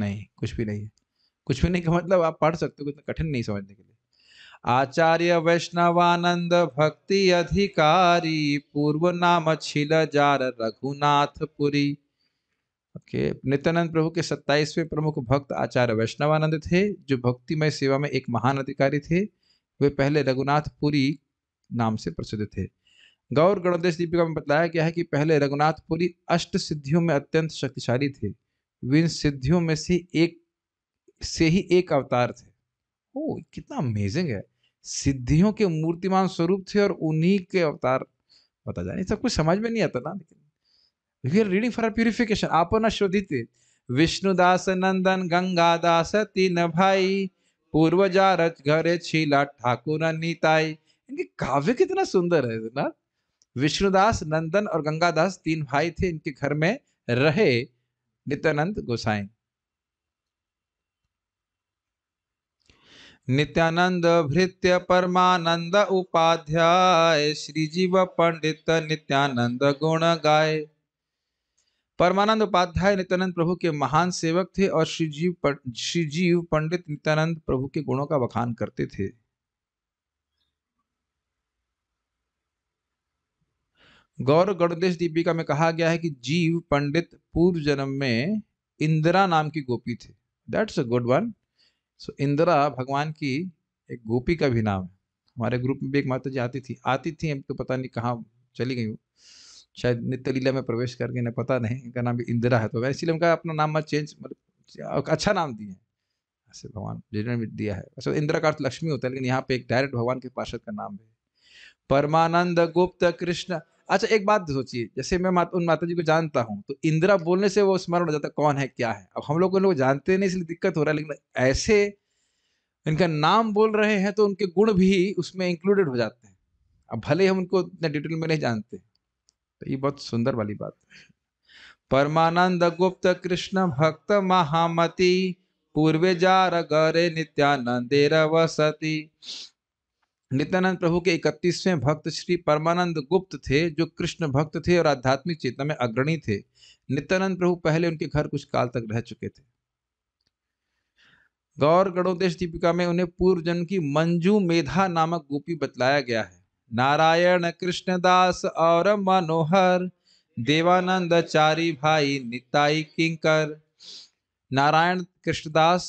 नहीं कुछ भी नहीं है कुछ भी नहीं का मतलब आप पढ़ सकते हो तो कठिन नहीं समझने के लिए आचार्य वैष्णवानंद भक्ति अधिकारी पूर्व नाम छिल जार रघुनाथपुरी ओके okay. नित्यानंद प्रभु के सत्ताईसवें प्रमुख भक्त आचार्य वैष्णवानंद थे जो भक्तिमय सेवा में एक महान अधिकारी थे वे पहले रघुनाथपुरी नाम से प्रसिद्ध थे गौर गणदेश दीपिका में बताया गया है कि पहले रघुनाथपुरी अष्ट सिद्धियों में अत्यंत शक्तिशाली थे विन सिद्धियों में से एक से ही एक अवतार थे ओ कितना अमेजिंग है सिद्धियों के मूर्तिमान स्वरूप थे और उन्हीं के अवतार बता जाए सब कुछ समझ में नहीं आता ना लेकिन रीडिंग फॉर प्यूरिफिकेशन आप शोधित विष्णुदास नंदन गंगादास तीन भाई पूर्वजा रच घरे छीला ठाकुर नीताई इनके काव्य कितना सुंदर है ना विष्णुदास नंदन और गंगादास तीन भाई थे इनके घर में रहे नित्यानंद गोसाई नित्यानंद भृत्य परमानंद उपाध्याय श्री जीव पंडित नित्यानंद गुण गाय परमानंद उपाध्याय नित्यानंद प्रभु के महान सेवक थे और श्रीजीव श्रीजीव पंडित नित्यानंद प्रभु के गुणों का बखान करते थे गौर गणदेश दीपिका में कहा गया है कि जीव पंडित पूर्व जन्म में इंदिरा नाम की गोपी थे that's a good one so Indira भगवान की एक गोपी का भी नाम है हमारे ग्रुप में भी एक माता जी आती थी आती थी अब तो पता नहीं कहाँ चली गई शायद नित्य लीला में प्रवेश करके इन्हें पता नहीं इनका नाम भी इंदिरा है तो वैसे इसलिए उनका अपना नाम मत चेंज मतलब अच्छा नाम दिए हैं ऐसे भगवान जिन्होंने भी दिया है वैसे तो इंदिरा का अर्थ लक्ष्मी होता है लेकिन यहाँ पे एक डायरेक्ट भगवान के पार्षद का नाम है परमानंद गुप्त कृष्ण अच्छा एक बात सोचिए जैसे मैं मात, उन माता जी को जानता हूँ तो इंदिरा बोलने से वो स्मरण हो जाता है कौन है क्या है अब हम लोग उन लोग जानते नहीं इसलिए दिक्कत हो रहा है लेकिन ऐसे इनका नाम बोल रहे हैं तो उनके गुण भी उसमें इंक्लूडेड हो जाते हैं अब भले ही हम उनको इतने डिटेल में नहीं जानते तो ये बहुत सुंदर वाली बात है परमानंद गुप्त कृष्ण भक्त महामती पूर्वे जा गरे नित्यानंदेर वसती नित्यानंद प्रभु के इकतीसवें भक्त श्री परमानंद गुप्त थे जो कृष्ण भक्त थे और आध्यात्मिक चेतना में अग्रणी थे नित्यानंद प्रभु पहले उनके घर कुछ काल तक रह चुके थे गौर गणोदेश दीपिका में उन्हें पूर्व जन्म की मंजू मेधा नामक गोपी बतलाया गया है नारायण कृष्णदास और मनोहर देवानंद चारी भाई निताई किंकर नारायण कृष्णदास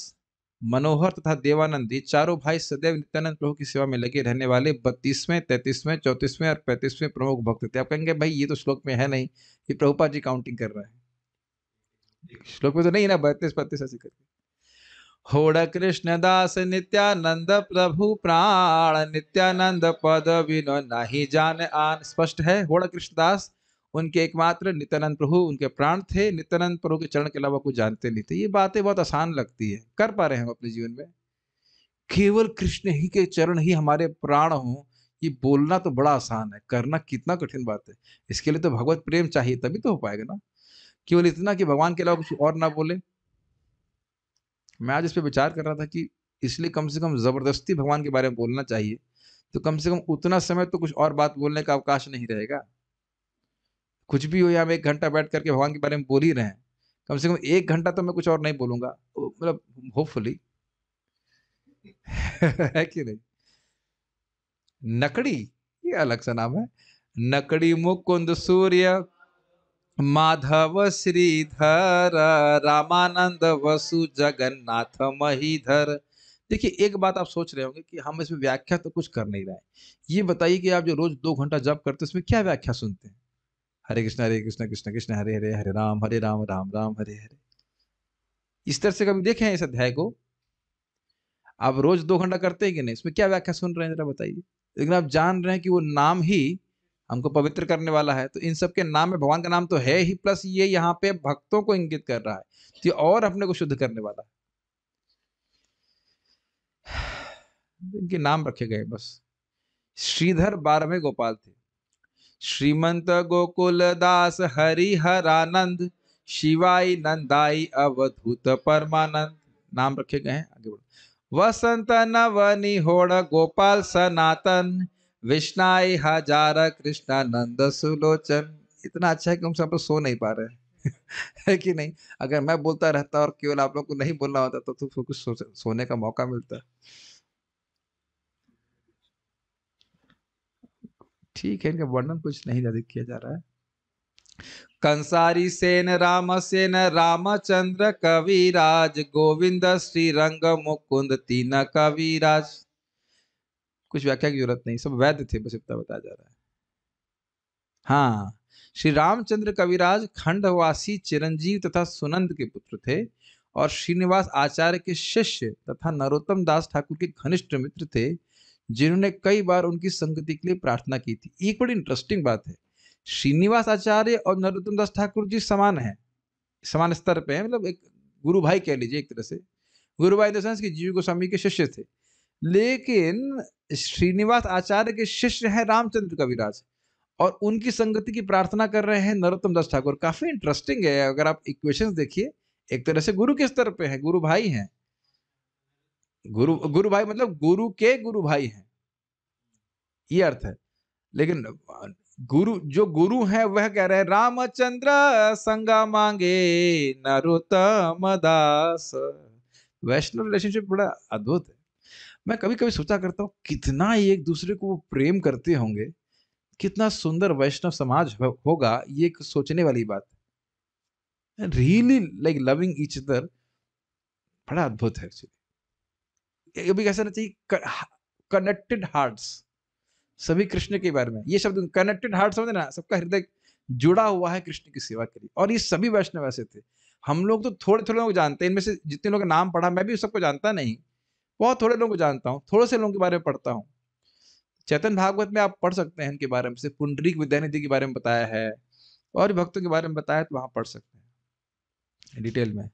मनोहर तथा देवानंदी चारों भाई सदैव नित्यानंद प्रभु की सेवा में लगे रहने वाले बत्तीसवें तैतीसवें चौंतीसवें और पैंतीसवें प्रमुख भक्त थे आप कहेंगे भाई ये तो श्लोक में है नहीं ये प्रभुपा जी काउंटिंग कर रहे हैं श्लोक में तो नहीं ना बत्तीस बत्तीस ऐसे करके होड़ कृष्ण दास नित्यानंद प्रभु प्राण नित्यानंद पद विनो नहीं जान आन स्पष्ट है होड़ कृष्ण दास उनके एकमात्र नित्यानंद प्रभु उनके प्राण थे नित्यानंद प्रभु के चरण के अलावा कुछ जानते नहीं थे ये बातें बहुत आसान लगती है कर पा रहे हैं हम अपने जीवन में केवल कृष्ण ही के चरण ही हमारे प्राण हो ये बोलना तो बड़ा आसान है करना कितना कठिन बात है इसके लिए तो भगवत प्रेम चाहिए तभी तो हो पाएगा ना केवल इतना कि भगवान के अलावा कुछ और ना बोले मैं आज इस पर विचार कर रहा था कि इसलिए कम से कम ज़बरदस्ती भगवान के बारे में बोलना चाहिए तो कम से कम उतना समय तो कुछ और बात बोलने का अवकाश नहीं रहेगा कुछ भी हो या हम एक घंटा बैठ करके भगवान के बारे में बोल ही रहे हैं कम से कम एक घंटा तो मैं कुछ और नहीं बोलूंगा मतलब होपफुली (laughs) है कि नहीं नकड़ी ये अलग सा नाम है नकड़ी मुकुंद सूर्य माधव श्रीधर रामानंद वसु जगन्नाथ महीधर देखिए एक बात आप सोच रहे होंगे कि हम इसमें व्याख्या तो कुछ कर नहीं रहे ये बताइए कि आप जो रोज दो घंटा जब करते हैं उसमें क्या व्याख्या सुनते हैं हरे कृष्ण हरे कृष्ण कृष्ण कृष्ण हरे हरे हरे राम हरे राम राम राम हरे हरे इस तरह से कभी हैं इस अध्याय को आप रोज दो घंटा करते हैं कि नहीं इसमें क्या व्याख्या सुन रहे हैं जरा बताइए लेकिन आप जान रहे हैं कि वो नाम ही हमको पवित्र करने वाला है तो इन सब के नाम में भगवान का नाम तो है ही प्लस ये यहाँ पे भक्तों को इंगित कर रहा है तो ये और अपने को शुद्ध करने वाला है इनके नाम रखे गए बस श्रीधर बारहवें गोपाल थे श्रीमंत दास हरिहरानंद शिवाई नंदाई अवधूत परमानंद नाम रखे गए हैं आगे बढ़ो वसंत नवनी होड़ गोपाल सनातन विष्णाई हजार कृष्णा नंद सुलोचन इतना अच्छा है कि हम सब लोग सो नहीं पा रहे हैं (laughs) है कि नहीं अगर मैं बोलता रहता और केवल आप लोग को नहीं बोलना होता तो तो कुछ सो, सोने का मौका मिलता है ठीक है इनका वर्णन कुछ नहीं ज्यादा किया जा रहा है कंसारी सेन राम सेन रामचंद्र कविराज गोविंद श्री रंग मुकुंद तीन कविराज कुछ व्याख्या की जरूरत नहीं सब वैध थे बस इतना बताया जा रहा है हाँ श्री रामचंद्र कविराज खंडवासी चिरंजीव तथा सुनंद के पुत्र थे और श्रीनिवास आचार्य के शिष्य तथा नरोत्तम दास ठाकुर के घनिष्ठ मित्र थे जिन्होंने कई बार उनकी संगति के लिए प्रार्थना की थी एक बड़ी इंटरेस्टिंग बात है श्रीनिवास आचार्य और नरोत्तम दास ठाकुर जी समान है समान स्तर पे है मतलब एक गुरु भाई कह लीजिए एक तरह से गुरु भाई इन की जीव गोस्वामी के शिष्य थे लेकिन श्रीनिवास आचार्य के शिष्य है रामचंद्र कविराज और उनकी संगति की प्रार्थना कर रहे हैं नरोत्तम दास ठाकुर काफी इंटरेस्टिंग है अगर आप इक्वेशंस देखिए एक तरह से गुरु के स्तर पे है गुरु भाई हैं गुरु गुरु भाई मतलब गुरु के गुरु भाई हैं ये अर्थ है लेकिन गुरु जो गुरु है वह कह रहे हैं रामचंद्र संगा मांगे नरोतम दास वैष्णव रिलेशनशिप बड़ा अद्भुत है मैं कभी कभी सोचा करता हूँ कितना एक दूसरे को प्रेम करते होंगे कितना सुंदर वैष्णव समाज होगा ये एक सोचने वाली बात है really like loving each other बड़ा अद्भुत है एक्चुअली ये भी कैसा ना चाहिए कनेक्टेड हार्ट्स सभी कृष्ण के बारे में ये शब्द कनेक्टेड हार्ट समझे ना सबका हृदय जुड़ा हुआ है कृष्ण की सेवा के लिए और ये सभी वैष्णव ऐसे थे हम लोग तो थोड़े थोड़े लोग जानते हैं इनमें से जितने लोग नाम पढ़ा मैं भी सबको जानता नहीं बहुत थोड़े लोगों को जानता हूँ थोड़े से लोगों के बारे में पढ़ता हूँ चैतन भागवत में आप पढ़ सकते हैं इनके बारे में से पुंडरीक विद्यानिधि के बारे में बताया है और भक्तों के बारे में बताया तो वहाँ पढ़ सकते हैं डिटेल में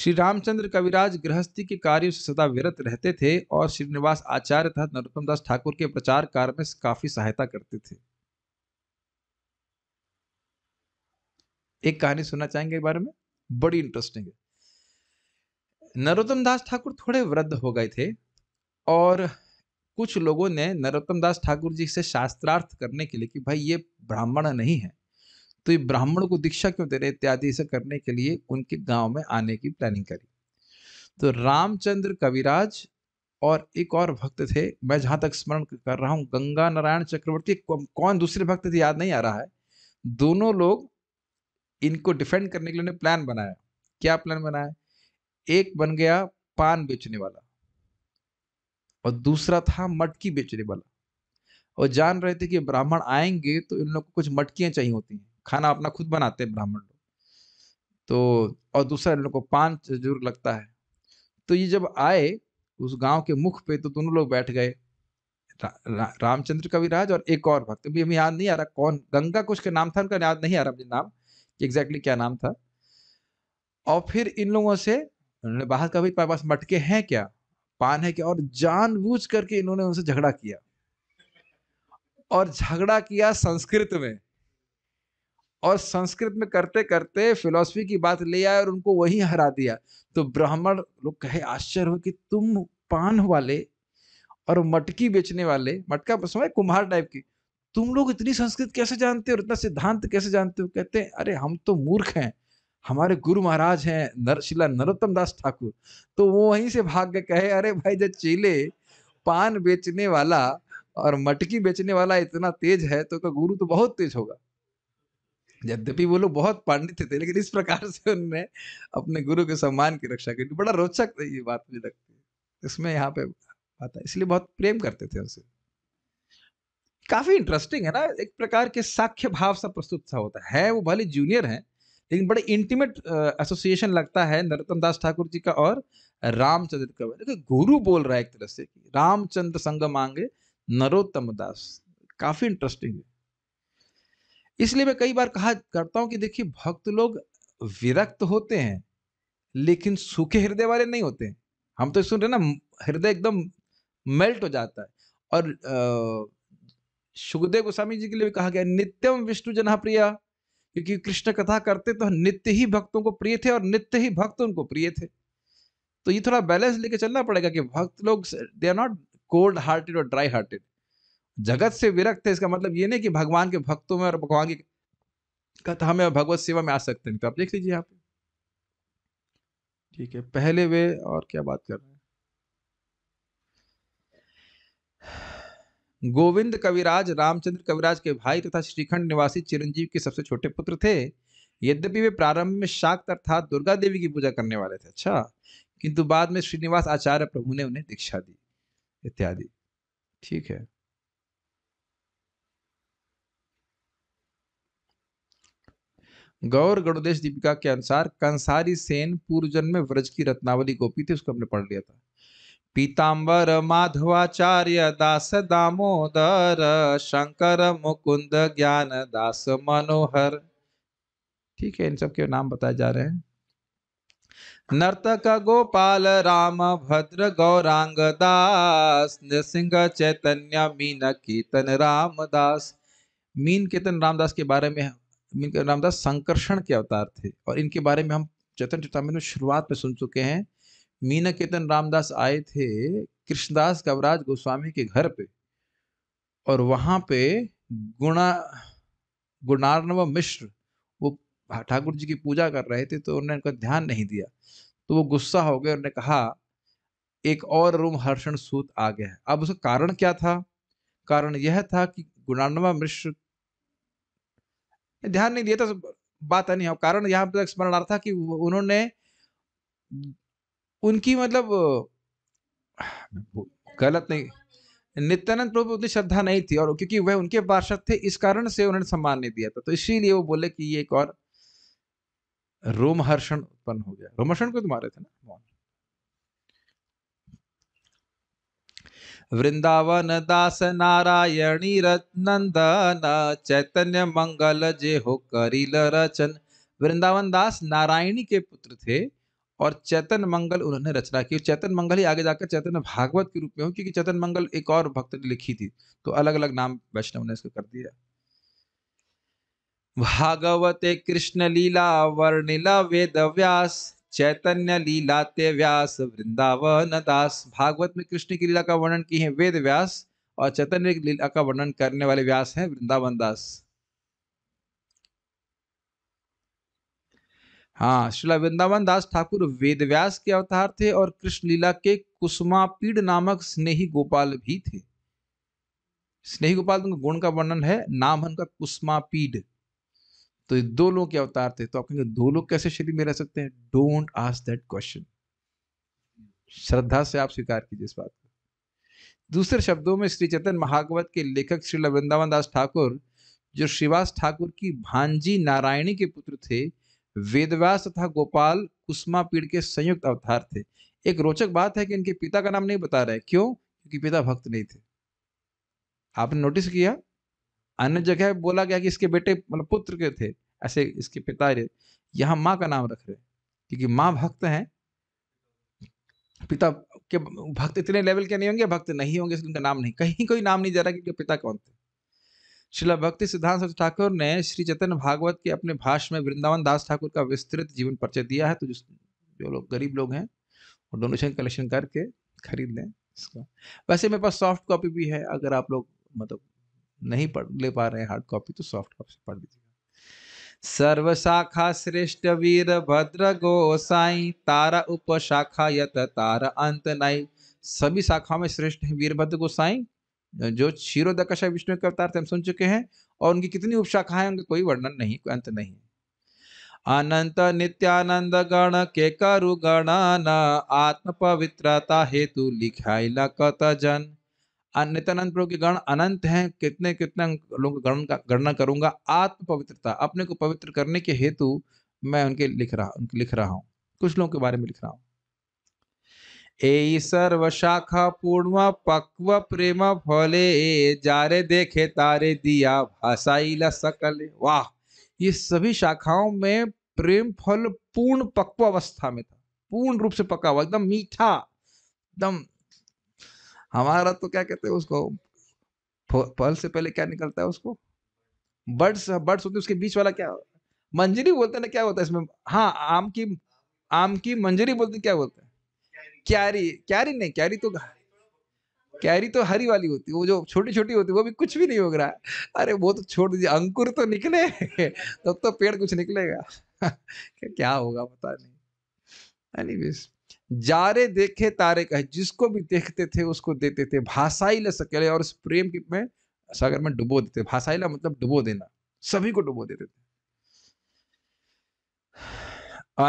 श्री रामचंद्र कविराज गृहस्थी के कार्यों से सदा विरत रहते थे और श्रीनिवास आचार्य तथा नरोत्तम दास ठाकुर के प्रचार कार्य में काफी सहायता करते थे एक कहानी सुनना चाहेंगे इस बारे में बड़ी इंटरेस्टिंग है नरोत्तम दास ठाकुर थोड़े वृद्ध हो गए थे और कुछ लोगों ने नरोत्तम दास ठाकुर जी से शास्त्रार्थ करने के लिए कि भाई ये ब्राह्मण नहीं है तो ये ब्राह्मण को दीक्षा क्यों दे रहे इत्यादि से करने के लिए उनके गांव में आने की प्लानिंग करी तो रामचंद्र कविराज और एक और भक्त थे मैं जहां तक स्मरण कर रहा हूं गंगा नारायण चक्रवर्ती कौन दूसरे भक्त थे याद नहीं आ रहा है दोनों लोग इनको डिफेंड करने के लिए प्लान बनाया क्या प्लान बनाया एक बन गया पान बेचने वाला और दूसरा था मटकी बेचने वाला और जान रहे थे कि ब्राह्मण आएंगे तो इन लोग को कुछ मटकियां चाहिए होती हैं खाना अपना खुद बनाते हैं ब्राह्मण लोग तो और दूसरा इन लोग को पान जरूर लगता है तो ये जब आए उस गांव के मुख पे तो दोनों लोग बैठ गए रा, रा, रामचंद्र कविराज और एक और भक्त अभी हमें याद नहीं आ रहा कौन गंगा कुछ का नाम था उनका याद नहीं आ रहा मुझे नाम कि एग्जैक्टली क्या नाम था और फिर इन लोगों से उन्होंने बाहर का भी पास मटके हैं क्या पान है क्या और जानबूझ करके इन्होंने उनसे झगड़ा किया और झगड़ा किया संस्कृत में और संस्कृत में करते करते फिलोसफी की बात ले आए और उनको वही हरा दिया तो ब्राह्मण लोग कहे आश्चर्य हो कि तुम पान वाले और मटकी बेचने वाले मटका समय कुम्हार टाइप की तुम लोग इतनी संस्कृत कैसे जानते हो इतना सिद्धांत कैसे जानते हो कहते हैं अरे हम तो मूर्ख हैं हमारे गुरु महाराज हैं नर शिला नरोत्तम दास ठाकुर तो वो वहीं से भाग के कहे अरे भाई जब चेले पान बेचने वाला और मटकी बेचने वाला इतना तेज है तो गुरु तो बहुत तेज होगा यद्यपि वो लोग बहुत पांडित थे लेकिन इस प्रकार से उनने अपने गुरु के सम्मान की रक्षा की बड़ा रोचक ये बात मुझे लगती है इसमें यहाँ पे बात है इसलिए बहुत प्रेम करते थे उनसे काफी इंटरेस्टिंग है ना एक प्रकार के साक्ष्य भाव सा प्रस्तुत सा होता है वो भले जूनियर है लेकिन बड़े इंटीमेट एसोसिएशन लगता है नरोत्तम दास ठाकुर जी का और रामचंद्र का देखो गुरु बोल रहा है एक तरह से रामचंद्र संग मांगे नरोत्तम दास काफी इंटरेस्टिंग है इसलिए मैं कई बार कहा करता हूं कि देखिए भक्त लोग विरक्त होते हैं लेकिन सूखे हृदय वाले नहीं होते हम तो सुन रहे ना हृदय एकदम मेल्ट हो जाता है और सुखदेव गोस्वामी जी के लिए भी कहा गया नित्यम विष्णु जना प्रिय क्योंकि कृष्ण कथा करते तो नित्य ही भक्तों को प्रिय थे और नित्य ही भक्त उनको प्रिय थे तो ये थोड़ा बैलेंस लेके चलना पड़ेगा कि भक्त लोग they are not cold hearted और ड्राई हार्टेड जगत से विरक्त है इसका मतलब ये नहीं कि भगवान के भक्तों में और भगवान की कथा में और भगवत सेवा में आ सकते नहीं तो आप देख लीजिए यहाँ पे ठीक है पहले वे और क्या बात कर रहे हैं गोविंद कविराज रामचंद्र कविराज के भाई तथा श्रीखंड निवासी चिरंजीव के सबसे छोटे पुत्र थे यद्यपि वे प्रारंभ में शाक्त अर्थात दुर्गा देवी की पूजा करने वाले थे अच्छा किंतु बाद में श्रीनिवास आचार्य प्रभु ने उन्हें दीक्षा दी इत्यादि ठीक है गौर गणदेश दीपिका के अनुसार कंसारी सेन पूर्वजन में व्रज की रत्नावली गोपी थी उसको हमने पढ़ लिया था पीताम्बर माधवाचार्य दास दामोदर शंकर मुकुंद ज्ञान दास मनोहर ठीक है इन सब के नाम बताए जा रहे हैं नर्तक गोपाल राम भद्र गौरांग दास नृसिंह चैतन्य मीन कीर्तन रामदास मीन कीर्तन रामदास के बारे में इनका नाम था संकर्षण के अवतार थे और इनके बारे में हम चैतन्य चेतामृत में शुरुआत में सुन चुके हैं मीना केतन रामदास आए थे कृष्णदास कवराज गोस्वामी के घर पे और वहां पे गुणा गुणार्णव मिश्र वो ठाकुर जी की पूजा कर रहे थे तो उन्होंने उनका ध्यान नहीं दिया तो वो गुस्सा हो गए उन्होंने कहा एक और रूम हर्षण सूत आ गया है अब उसका कारण क्या था कारण यह था कि गुणार्णवा मिश्र ध्यान नहीं दिया तो बात है नहीं कारण यहाँ पर स्मरणार्थ था कि उन्होंने उनकी मतलब गलत नहीं नित्यानंद प्रभु उतनी श्रद्धा नहीं थी और क्योंकि वह उनके पार्षद थे इस कारण से उन्होंने सम्मान नहीं दिया था तो इसीलिए वो बोले कि ये एक और रोमहर्षण उत्पन्न हो गया रोमहर्षण को तुम्हारे थे ना वृंदावन दास नारायणी नंदन चैतन्य मंगल जे हो करिल रचन वृंदावन दास नारायणी के पुत्र थे और चैतन मंगल उन्होंने रचना की चैतन मंगल ही आगे जाकर चैतन्य भागवत के रूप में हो क्योंकि चैतन मंगल एक और भक्त ने लिखी थी तो अलग अलग नाम वैष्णव ने इसको कर दिया भागवते कृष्ण लीला वर्णिला वेद व्यास चैतन्य लीला ते व्यास वृंदावन दास भागवत में कृष्ण की लीला का वर्णन की है वेद व्यास और चैतन्य लीला का वर्णन करने वाले व्यास हैं वृंदावन दास हाँ श्रीला वृंदावन दास ठाकुर वेद व्यास के अवतार थे और कृष्ण लीला के कुसुमापीड नामक स्नेही गोपाल भी थे स्नेही गोपाल तो गुण का वर्णन है नाम है उनका कुसुमापीड तो दो लोग के अवतार थे तो आप कहेंगे दो लोग कैसे शरीर में रह सकते हैं डोंट आस्क दैट क्वेश्चन श्रद्धा से आप स्वीकार कीजिए इस बात को दूसरे शब्दों में श्री चेतन महागवत के लेखक श्री वृंदावन दास ठाकुर जो श्रीवास ठाकुर की भांजी नारायणी के पुत्र थे वेदव्यास तथा गोपाल कुसमा पीढ़ के संयुक्त अवतार थे एक रोचक बात है कि इनके पिता का नाम नहीं बता रहे क्यों क्योंकि पिता भक्त नहीं थे आपने नोटिस किया अन्य जगह बोला गया कि इसके बेटे मतलब पुत्र के थे ऐसे इसके पिता यहाँ माँ का नाम रख रहे क्योंकि माँ भक्त हैं पिता के भक्त इतने लेवल के नहीं होंगे भक्त नहीं होंगे इसलिए उनका नाम नहीं कहीं कोई नाम नहीं जा रहा कि उनके पिता कौन थे शिला भक्ति सिद्धांत ठाकुर ने श्री चैतन्य भागवत के अपने भाष में वृंदावन दास ठाकुर का विस्तृत जीवन परिचय दिया है तो जिस जो लोग गरीब लोग हैं वो डोनेशन कलेक्शन करके खरीद लें इसका वैसे मेरे पास सॉफ्ट कॉपी भी है अगर आप लोग मतलब नहीं पढ़ ले पा रहे हैं हार्ड कॉपी तो सॉफ्ट कॉपी से पढ़ लीजिएगा सर्व शाखा श्रेष्ठ वीर भद्र गोसाई तारा उप शाखा यत तारा अंत नाई सभी शाखा में श्रेष्ठ है वीरभद्र गोसाई जो शीरो दकशा विष्णु के अवतार थे हम सुन चुके हैं और उनकी कितनी उपशाखाएं उनका कोई वर्णन नहीं कोई अंत नहीं अनंत नित्यानंद गण के करु गणना आत्म पवित्रता हेतु लिखाई लकत जन नित्यानंद प्रभु के गण अनंत हैं कितने कितने लोग गण गणना करूंगा आत्म पवित्रता अपने को पवित्र करने के हेतु मैं उनके लिख रहा उनके लिख रहा हूँ कुछ लोगों के बारे में लिख रहा हूँ ए सर्व शाखा पूर्ण पक्व प्रेम फले जारे देखे तारे दिया भाषाई सकले वाह ये सभी शाखाओं में प्रेम फल पूर्ण पक्व अवस्था में था पूर्ण रूप से पका हुआ एकदम मीठा एकदम हमारा तो क्या कहते हैं उसको पहल से पहले क्या निकलता है उसको बर्ड्स बर्ड्स होते उसके बीच वाला क्या मंजरी बोलते हैं ना क्या होता है इसमें हाँ आम की आम की मंजरी बोलते क्या बोलते हैं क्यारी क्यारी नहीं क्यारी तो कैरी तो हरी वाली होती वो जो छोटी छोटी होती वो भी कुछ भी नहीं हो रहा अरे वो तो छोड़ दीजिए अंकुर तो निकले तब तो, तो पेड़ कुछ निकलेगा (laughs) क्या होगा पता नहीं एनीवेज जारे देखे तारे कहे जिसको भी देखते थे उसको देते थे भाषाई सके और उस प्रेम के में सागर में डुबो देते भाषाइला मतलब डुबो देना सभी को डुबो देते थे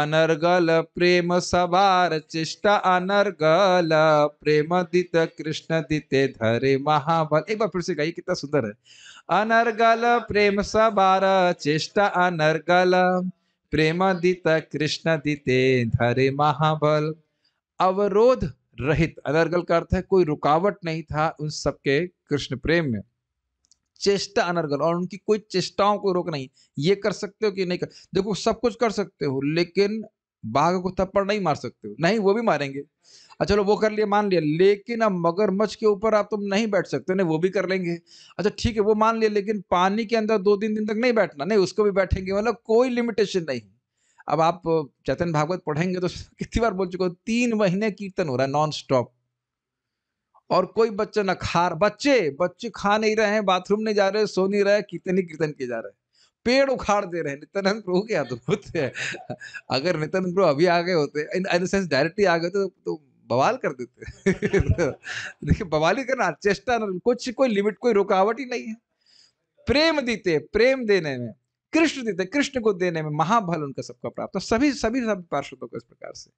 अनर्गल प्रेम सवार चेष्टा अनर्गल प्रेम दित कृष्ण दिते धरे महाबल एक बार फिर से गई कितना सुंदर है अनर्गल प्रेम सवार चेष्टा अनर्गल प्रेम दित कृष्ण दिते धरे महाबल अवरोध रहित अनर्गल का अर्थ है कोई रुकावट नहीं था उन सबके कृष्ण प्रेम में चेष्टा अनर्गल और उनकी कोई चेष्टाओं को रोक नहीं ये कर सकते हो कि नहीं कर देखो सब कुछ कर सकते हो लेकिन बाघ को थप्पड़ नहीं मार सकते हो नहीं वो भी मारेंगे अच्छा चलो वो कर लिया मान लिया लेकिन अब मगरमच्छ के ऊपर आप तुम नहीं बैठ सकते नहीं वो भी कर लेंगे अच्छा ठीक है वो मान लिया लेकिन पानी के अंदर दो तीन दिन तक नहीं बैठना नहीं उसको भी बैठेंगे मतलब कोई लिमिटेशन नहीं अब आप चैतन भागवत पढ़ेंगे तो (laughs) कितनी बार बोल चुके हो तीन महीने कीर्तन हो रहा है नॉन स्टॉप और कोई बच्चा ना खा बच्चे बच्चे खा नहीं रहे हैं बाथरूम नहीं जा रहे सो नहीं रहे कीर्तन ही कीर्तन किए जा रहे हैं पेड़ उखाड़ दे रहे हैं नित्यानंद प्रभु के अद्भुत है (laughs) अगर नित्यानंद प्रभु अभी आ गए होते इन सेंस डायरेक्टली आ गए तो, तो बवाल कर देते (laughs) देखिए बवाल ही करना चेष्टा कुछ कोई लिमिट कोई रुकावट ही नहीं है प्रेम दीते प्रेम देने में कृष्ण देते कृष्ण को देने में महाबल उनका सबका प्राप्त सभी सभी सब पार्षदों को इस प्रकार से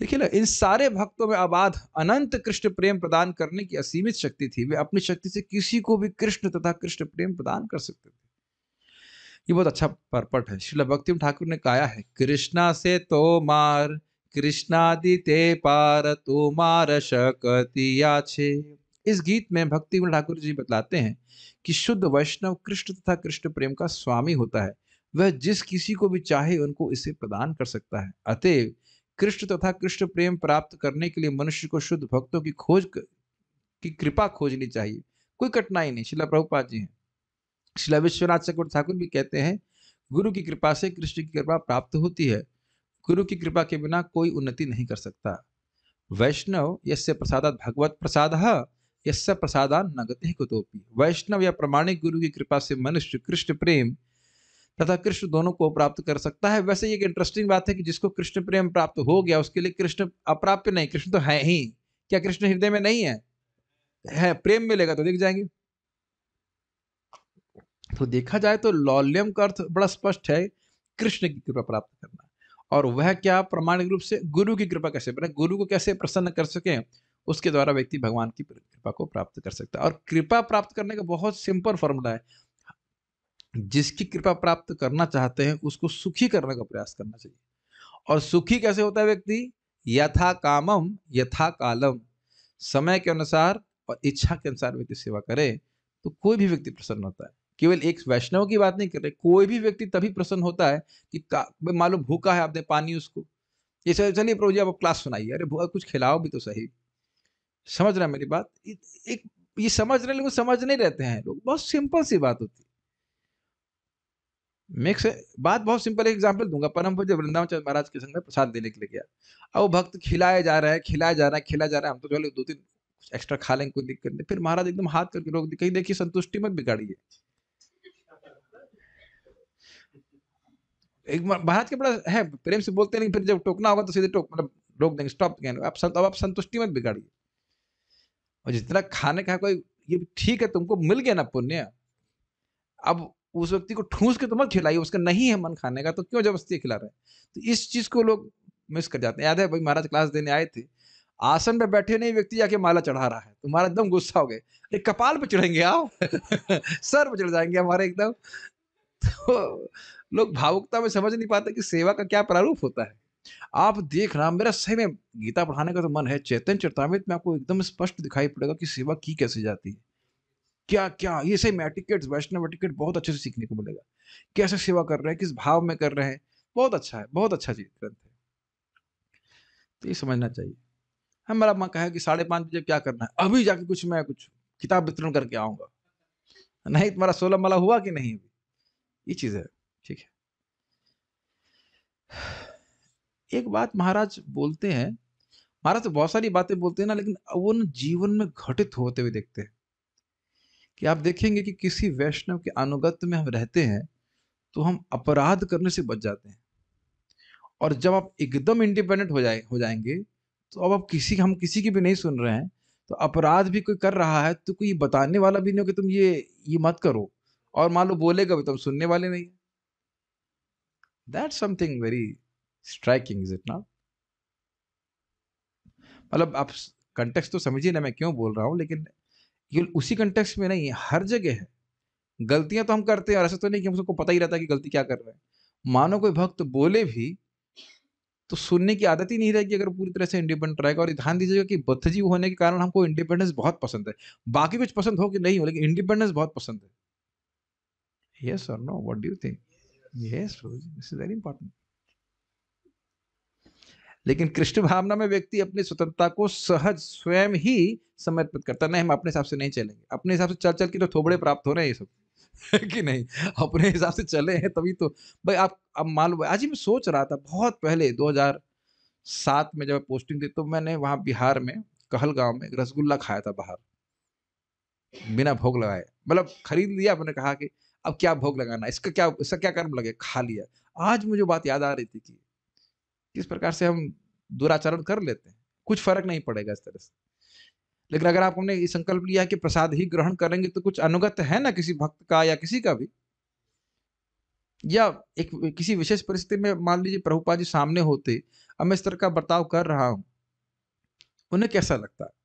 देखिए ना इन सारे भक्तों में अबाध अनंत कृष्ण प्रेम प्रदान करने की असीमित शक्ति थी वे अपनी शक्ति से किसी को भी कृष्ण तथा कृष्ण प्रेम प्रदान कर सकते थे ये बहुत अच्छा परपट है शिला भक्ति ठाकुर ने कहा है कृष्णा से तो मार कृष्णादि ते पार तुमार शकतिया छे इस गीत में भक्ति ठाकुर जी बतलाते हैं कि शुद्ध वैष्णव कृष्ण तथा कृष्ण प्रेम का स्वामी होता है वह जिस किसी को भी चाहे उनको इसे प्रदान कर सकता है अतएव कृष्ण तथा कृष्ण प्रेम प्राप्त करने के लिए मनुष्य को शुद्ध भक्तों की खोज कर, की कृपा खोजनी चाहिए कोई कठिनाई नहीं शिला प्रभुपाद जी हैं शिला विश्वनाथ चकुर ठाकुर भी कहते हैं गुरु की कृपा से कृष्ण की कृपा प्राप्त होती है गुरु की कृपा के बिना कोई उन्नति नहीं कर सकता वैष्णव यसे प्रसादात भगवत प्रसाद यस्य प्रसादान नगते कुतोपि वैष्णव या प्रमाणिक गुरु की कृपा से मनुष्य कृष्ण प्रेम तथा कृष्ण दोनों को प्राप्त कर सकता है वैसे ये एक इंटरेस्टिंग बात है कि जिसको कृष्ण प्रेम प्राप्त हो गया उसके लिए कृष्ण अप्राप्य नहीं कृष्ण तो है ही क्या कृष्ण हृदय में नहीं है है प्रेम मिलेगा तो दिख जाएंगे तो देखा जाए तो लौल्यम का अर्थ बड़ा स्पष्ट है कृष्ण की कृपा प्राप्त करना और वह क्या प्रमाणिक रूप से गुरु की कृपा कैसे बने मतलब गुरु को कैसे प्रसन्न कर सके उसके द्वारा व्यक्ति भगवान की कृपा को प्राप्त कर सकता है और कृपा प्राप्त करने का बहुत सिंपल फॉर्मूला है जिसकी कृपा प्राप्त करना चाहते हैं उसको सुखी करने का प्रयास करना चाहिए और सुखी कैसे होता है व्यक्ति यथा कामम यथा कालम समय के अनुसार और इच्छा के अनुसार व्यक्ति सेवा करे तो कोई भी व्यक्ति प्रसन्न होता है केवल एक वैष्णव की बात नहीं कर रहे कोई भी व्यक्ति तभी प्रसन्न होता है कि मालूम भूखा है आपने पानी उसको ये चलिए प्रभु जी आप क्लास सुनाइए अरे कुछ खिलाओ भी तो सही समझ रहे हैं मेरी बात एक ये समझ रहे लोग समझ नहीं रहते हैं लोग बहुत सिंपल सी बात होती मेक्स बात बहुत सिंपल एक एग्जाम्पल दूंगा परम पूज्य वृंदावन चंद महाराज के संग में प्रसाद देने के लिए गया अब भक्त खिलाए जा रहा है खिलाए जा रहा है खिलाए जा रहा है हम तो चलो दो तीन कुछ एक्स्ट्रा खा लेंगे कोई दिक्कत नहीं फिर महाराज एकदम हाथ करके रोक कहीं देखिए संतुष्टि मत बिगाड़िए एक महाराज के बड़ा है प्रेम से बोलते नहीं फिर जब टोकना होगा तो सीधे टोक मतलब रोक देंगे स्टॉप कहेंगे आप संत अब आप संतुष्टि मत बिगाड़िए और जितना खाने का कोई ये ठीक है तुमको मिल गया ना पुण्य अब उस व्यक्ति को ठूस के तुम्हें तो खिलाई खिलाइए उसका नहीं है मन खाने का तो क्यों जबरदस्ती खिला रहे हैं तो इस चीज़ को लोग मिस कर जाते हैं याद है भाई महाराज क्लास देने आए थे आसन पे बैठे नहीं व्यक्ति जाके माला चढ़ा रहा है तो महाराज एकदम गुस्सा हो गए अरे कपाल पे चढ़ेंगे आओ (laughs) सर पे चढ़ जाएंगे हमारे एकदम (laughs) तो लोग भावुकता में समझ नहीं पाते कि सेवा का क्या प्रारूप होता है आप देखना मेरा सही में गीता पढ़ाने का तो मन है चेतन चरतामृत में आपको एकदम स्पष्ट दिखाई पड़ेगा कि सेवा की कैसे जाती है क्या क्या ये सही में वैष्णव एटिकेट बहुत अच्छे से सीखने को मिलेगा कैसे सेवा कर रहे हैं किस भाव में कर रहे हैं बहुत अच्छा है बहुत अच्छा चीज ग्रंथ है तो ये समझना चाहिए हमारा हाँ, मन कहा कि साढ़े पाँच बजे क्या करना है अभी जाके कुछ मैं कुछ किताब वितरण करके आऊँगा नहीं तुम्हारा सोलह माला हुआ कि नहीं अभी ये चीज़ है ठीक है एक बात महाराज बोलते हैं महाराज तो बहुत सारी बातें बोलते हैं ना लेकिन वो ना जीवन में घटित होते हुए देखते हैं कि आप देखेंगे कि किसी वैष्णव के अनुगत्य में हम रहते हैं तो हम अपराध करने से बच जाते हैं और जब आप एकदम इंडिपेंडेंट हो जाए हो जाएंगे तो अब आप किसी हम किसी की भी नहीं सुन रहे हैं तो अपराध भी कोई कर रहा है तो कोई बताने वाला भी नहीं हो कि तुम ये ये मत करो और मान लो बोलेगा भी तुम तो सुनने वाले नहीं that something very striking is it not मतलब आप कंटेक्स तो समझिए ना मैं क्यों बोल रहा हूँ लेकिन ये उसी कंटेक्स में नहीं हर जगह है गलतियां तो हम करते हैं और ऐसा तो नहीं कि हम सबको पता ही रहता है कि गलती क्या कर रहे हैं मानो कोई भक्त बोले भी तो सुनने की आदत ही नहीं रहेगी अगर पूरी तरह से इंडिपेंडेंट रहेगा और ध्यान दीजिएगा कि बद्धजीव होने के कारण हमको इंडिपेंडेंस बहुत पसंद है बाकी कुछ पसंद हो कि नहीं हो लेकिन इंडिपेंडेंस बहुत पसंद है यस और no what do think yes this is very important लेकिन कृष्ण भावना में व्यक्ति अपनी स्वतंत्रता को सहज स्वयं ही समर्पित करता नहीं हम अपने हिसाब से नहीं चलेंगे अपने हिसाब से चल चल के तो थोबड़े प्राप्त हो रहे हैं ये सब (laughs) कि नहीं अपने हिसाब से चले हैं तभी तो भाई आप अब मान लो आज ही मैं सोच रहा था बहुत पहले 2007 में जब पोस्टिंग थी तो मैंने वहां बिहार में कहलगांव में रसगुल्ला खाया था बाहर बिना भोग लगाए मतलब खरीद लिया मैंने कहा कि अब क्या भोग लगाना इसका क्या इसका क्या कर्म लगे खा लिया आज मुझे बात याद आ रही थी कि किस प्रकार से हम दुराचरण कर लेते हैं कुछ फर्क नहीं पड़ेगा इस तरह से लेकिन अगर आप हमने ये संकल्प लिया कि प्रसाद ही ग्रहण करेंगे तो कुछ अनुगत है ना किसी भक्त का या किसी का भी या एक किसी विशेष परिस्थिति में मान लीजिए प्रभुपा जी सामने होते अब मैं इस तरह का बर्ताव कर रहा हूं उन्हें कैसा लगता है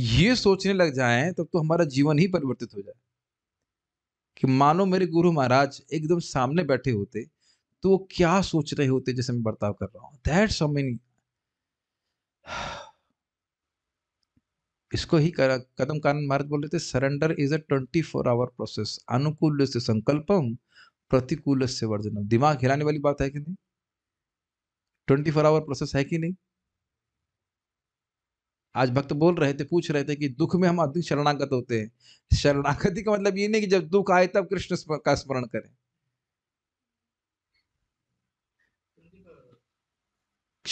ये सोचने लग जाए तब तो हमारा जीवन ही परिवर्तित हो जाए कि मानो मेरे गुरु महाराज एकदम सामने बैठे होते तो वो क्या सोच रहे होते जैसे मैं बर्ताव कर रहा हूँ दैट सो मेनी इसको ही कर, कदम कानन महाराज बोल रहे थे surrender is a twenty four hour process अनुकूल से संकल्पम प्रतिकूल से वर्जनम दिमाग हिलाने वाली बात है कि नहीं ट्वेंटी फोर आवर प्रोसेस है कि नहीं आज भक्त बोल रहे थे पूछ रहे थे कि दुख में हम अधिक शरणागत होते हैं शरणागति का मतलब ये नहीं कि जब दुख आए तब कृष्ण का स्मरण करें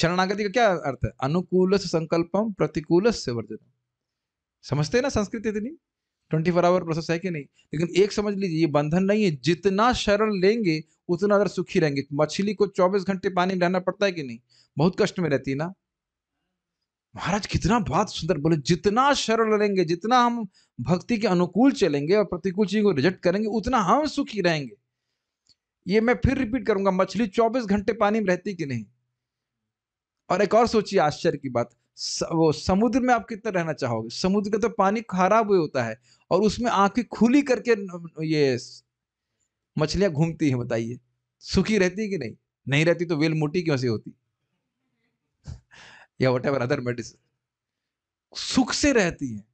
शरणागति का क्या अर्थ है अनुकूल संकल्प संकल्पम प्रतिकूल से वर्धित समझते हैं ना संस्कृति इतनी ट्वेंटी फोर आवर प्रोसेस है कि नहीं लेकिन एक समझ लीजिए ये बंधन नहीं है जितना शरण लेंगे उतना अगर सुखी रहेंगे मछली को चौबीस घंटे पानी में रहना पड़ता है कि नहीं बहुत कष्ट में रहती है ना महाराज कितना बात सुंदर बोले जितना शरण लेंगे जितना हम भक्ति के अनुकूल चलेंगे और प्रतिकूल चीज को रिजेक्ट करेंगे उतना हम सुखी रहेंगे ये मैं फिर रिपीट करूंगा मछली चौबीस घंटे पानी में रहती कि नहीं और एक और सोचिए आश्चर्य की बात स, वो समुद्र में आप कितना रहना चाहोगे समुद्र का तो पानी खराब हुए होता है और उसमें आंखें खुली करके ये मछलियां घूमती हैं बताइए सुखी रहती कि नहीं नहीं रहती तो वेल मोटी क्यों से होती (laughs) या वट एवर अदर मेडिसिन सुख से रहती है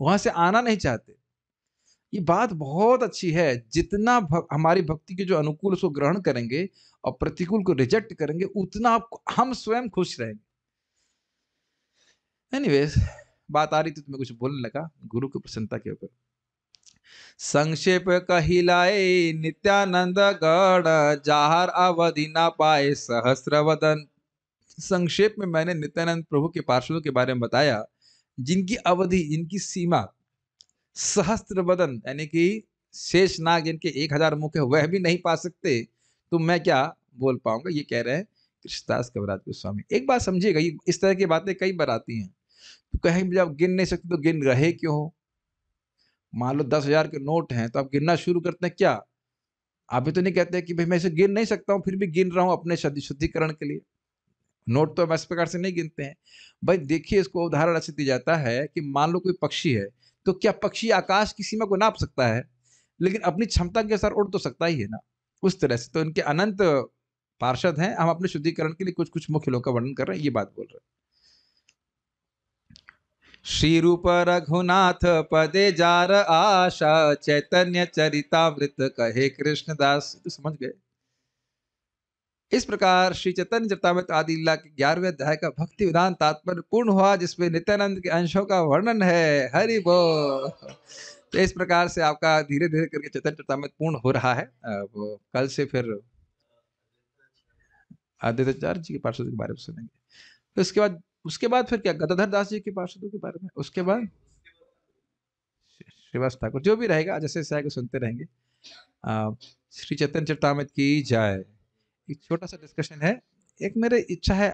वहां से आना नहीं चाहते ये बात बहुत अच्छी है जितना भक, हमारी भक्ति के जो अनुकूल उसको ग्रहण करेंगे और प्रतिकूल को रिजेक्ट करेंगे उतना आप हम स्वयं खुश रहेंगे एनीवेज बात आ रही थी तो मैं कुछ बोलने लगा गुरु की प्रसन्नता के ऊपर संक्षेप कहिलाए नित्यानंद गढ़ जाहर अवधि ना पाए सहस्र वदन संक्षेप में मैंने नित्यानंद प्रभु के पार्षदों के बारे में बताया जिनकी अवधि जिनकी सीमा सहस्त्र बदन यानी कि शेष नाग इनके एक हजार मुख है वह भी नहीं पा सकते तो मैं क्या बोल पाऊंगा ये कह रहे हैं कृष्णदास कवराज गोस्वामी एक बात समझिएगा इस तरह की बातें कई बार आती हैं तो कहीं भी आप गिन नहीं सकते तो गिन रहे क्यों हो मान लो दस हजार के नोट हैं तो आप गिनना शुरू करते हैं क्या आप भी तो नहीं कहते कि भाई मैं इसे गिन नहीं सकता हूँ फिर भी गिन रहा हूँ अपने शुद्धिकरण के लिए नोट तो हम इस प्रकार से नहीं गिनते हैं भाई देखिए इसको उदाहरण ऐसे दिया जाता है कि मान लो कोई पक्षी है तो क्या पक्षी आकाश की सीमा को नाप सकता है लेकिन अपनी क्षमता के अनुसार उड़ तो सकता ही है ना उस तरह से तो इनके अनंत पार्षद हैं हम अपने शुद्धिकरण के लिए कुछ कुछ मुख्य लोग का वर्णन कर रहे हैं ये बात बोल रहे हैं श्री रूप रघुनाथ पदे जार आशा चैतन्य चरितावृत कहे कृष्णदास तो समझ गए इस प्रकार श्री चैतन्य चरतामृत आदि के ग्यारहवें अध्याय का भक्ति विधान तात्पर्य पूर्ण हुआ जिसमें नित्यानंद के अंशों का वर्णन है हरि बो तो इस प्रकार से आपका धीरे धीरे करके चैतन्य चरतामृत पूर्ण हो रहा है वो कल से फिर आदित्याचार्य जी के पार्षदों के बारे में सुनेंगे तो उसके बाद उसके बाद फिर क्या गदाधर दास जी के पार्षदों के बारे में उसके बाद श्रीवास ठाकुर जो भी रहेगा जैसे सुनते रहेंगे श्री चैतन्य चरतामृत की जाए एक छोटा सा डिस्कशन है एक मेरे इच्छा है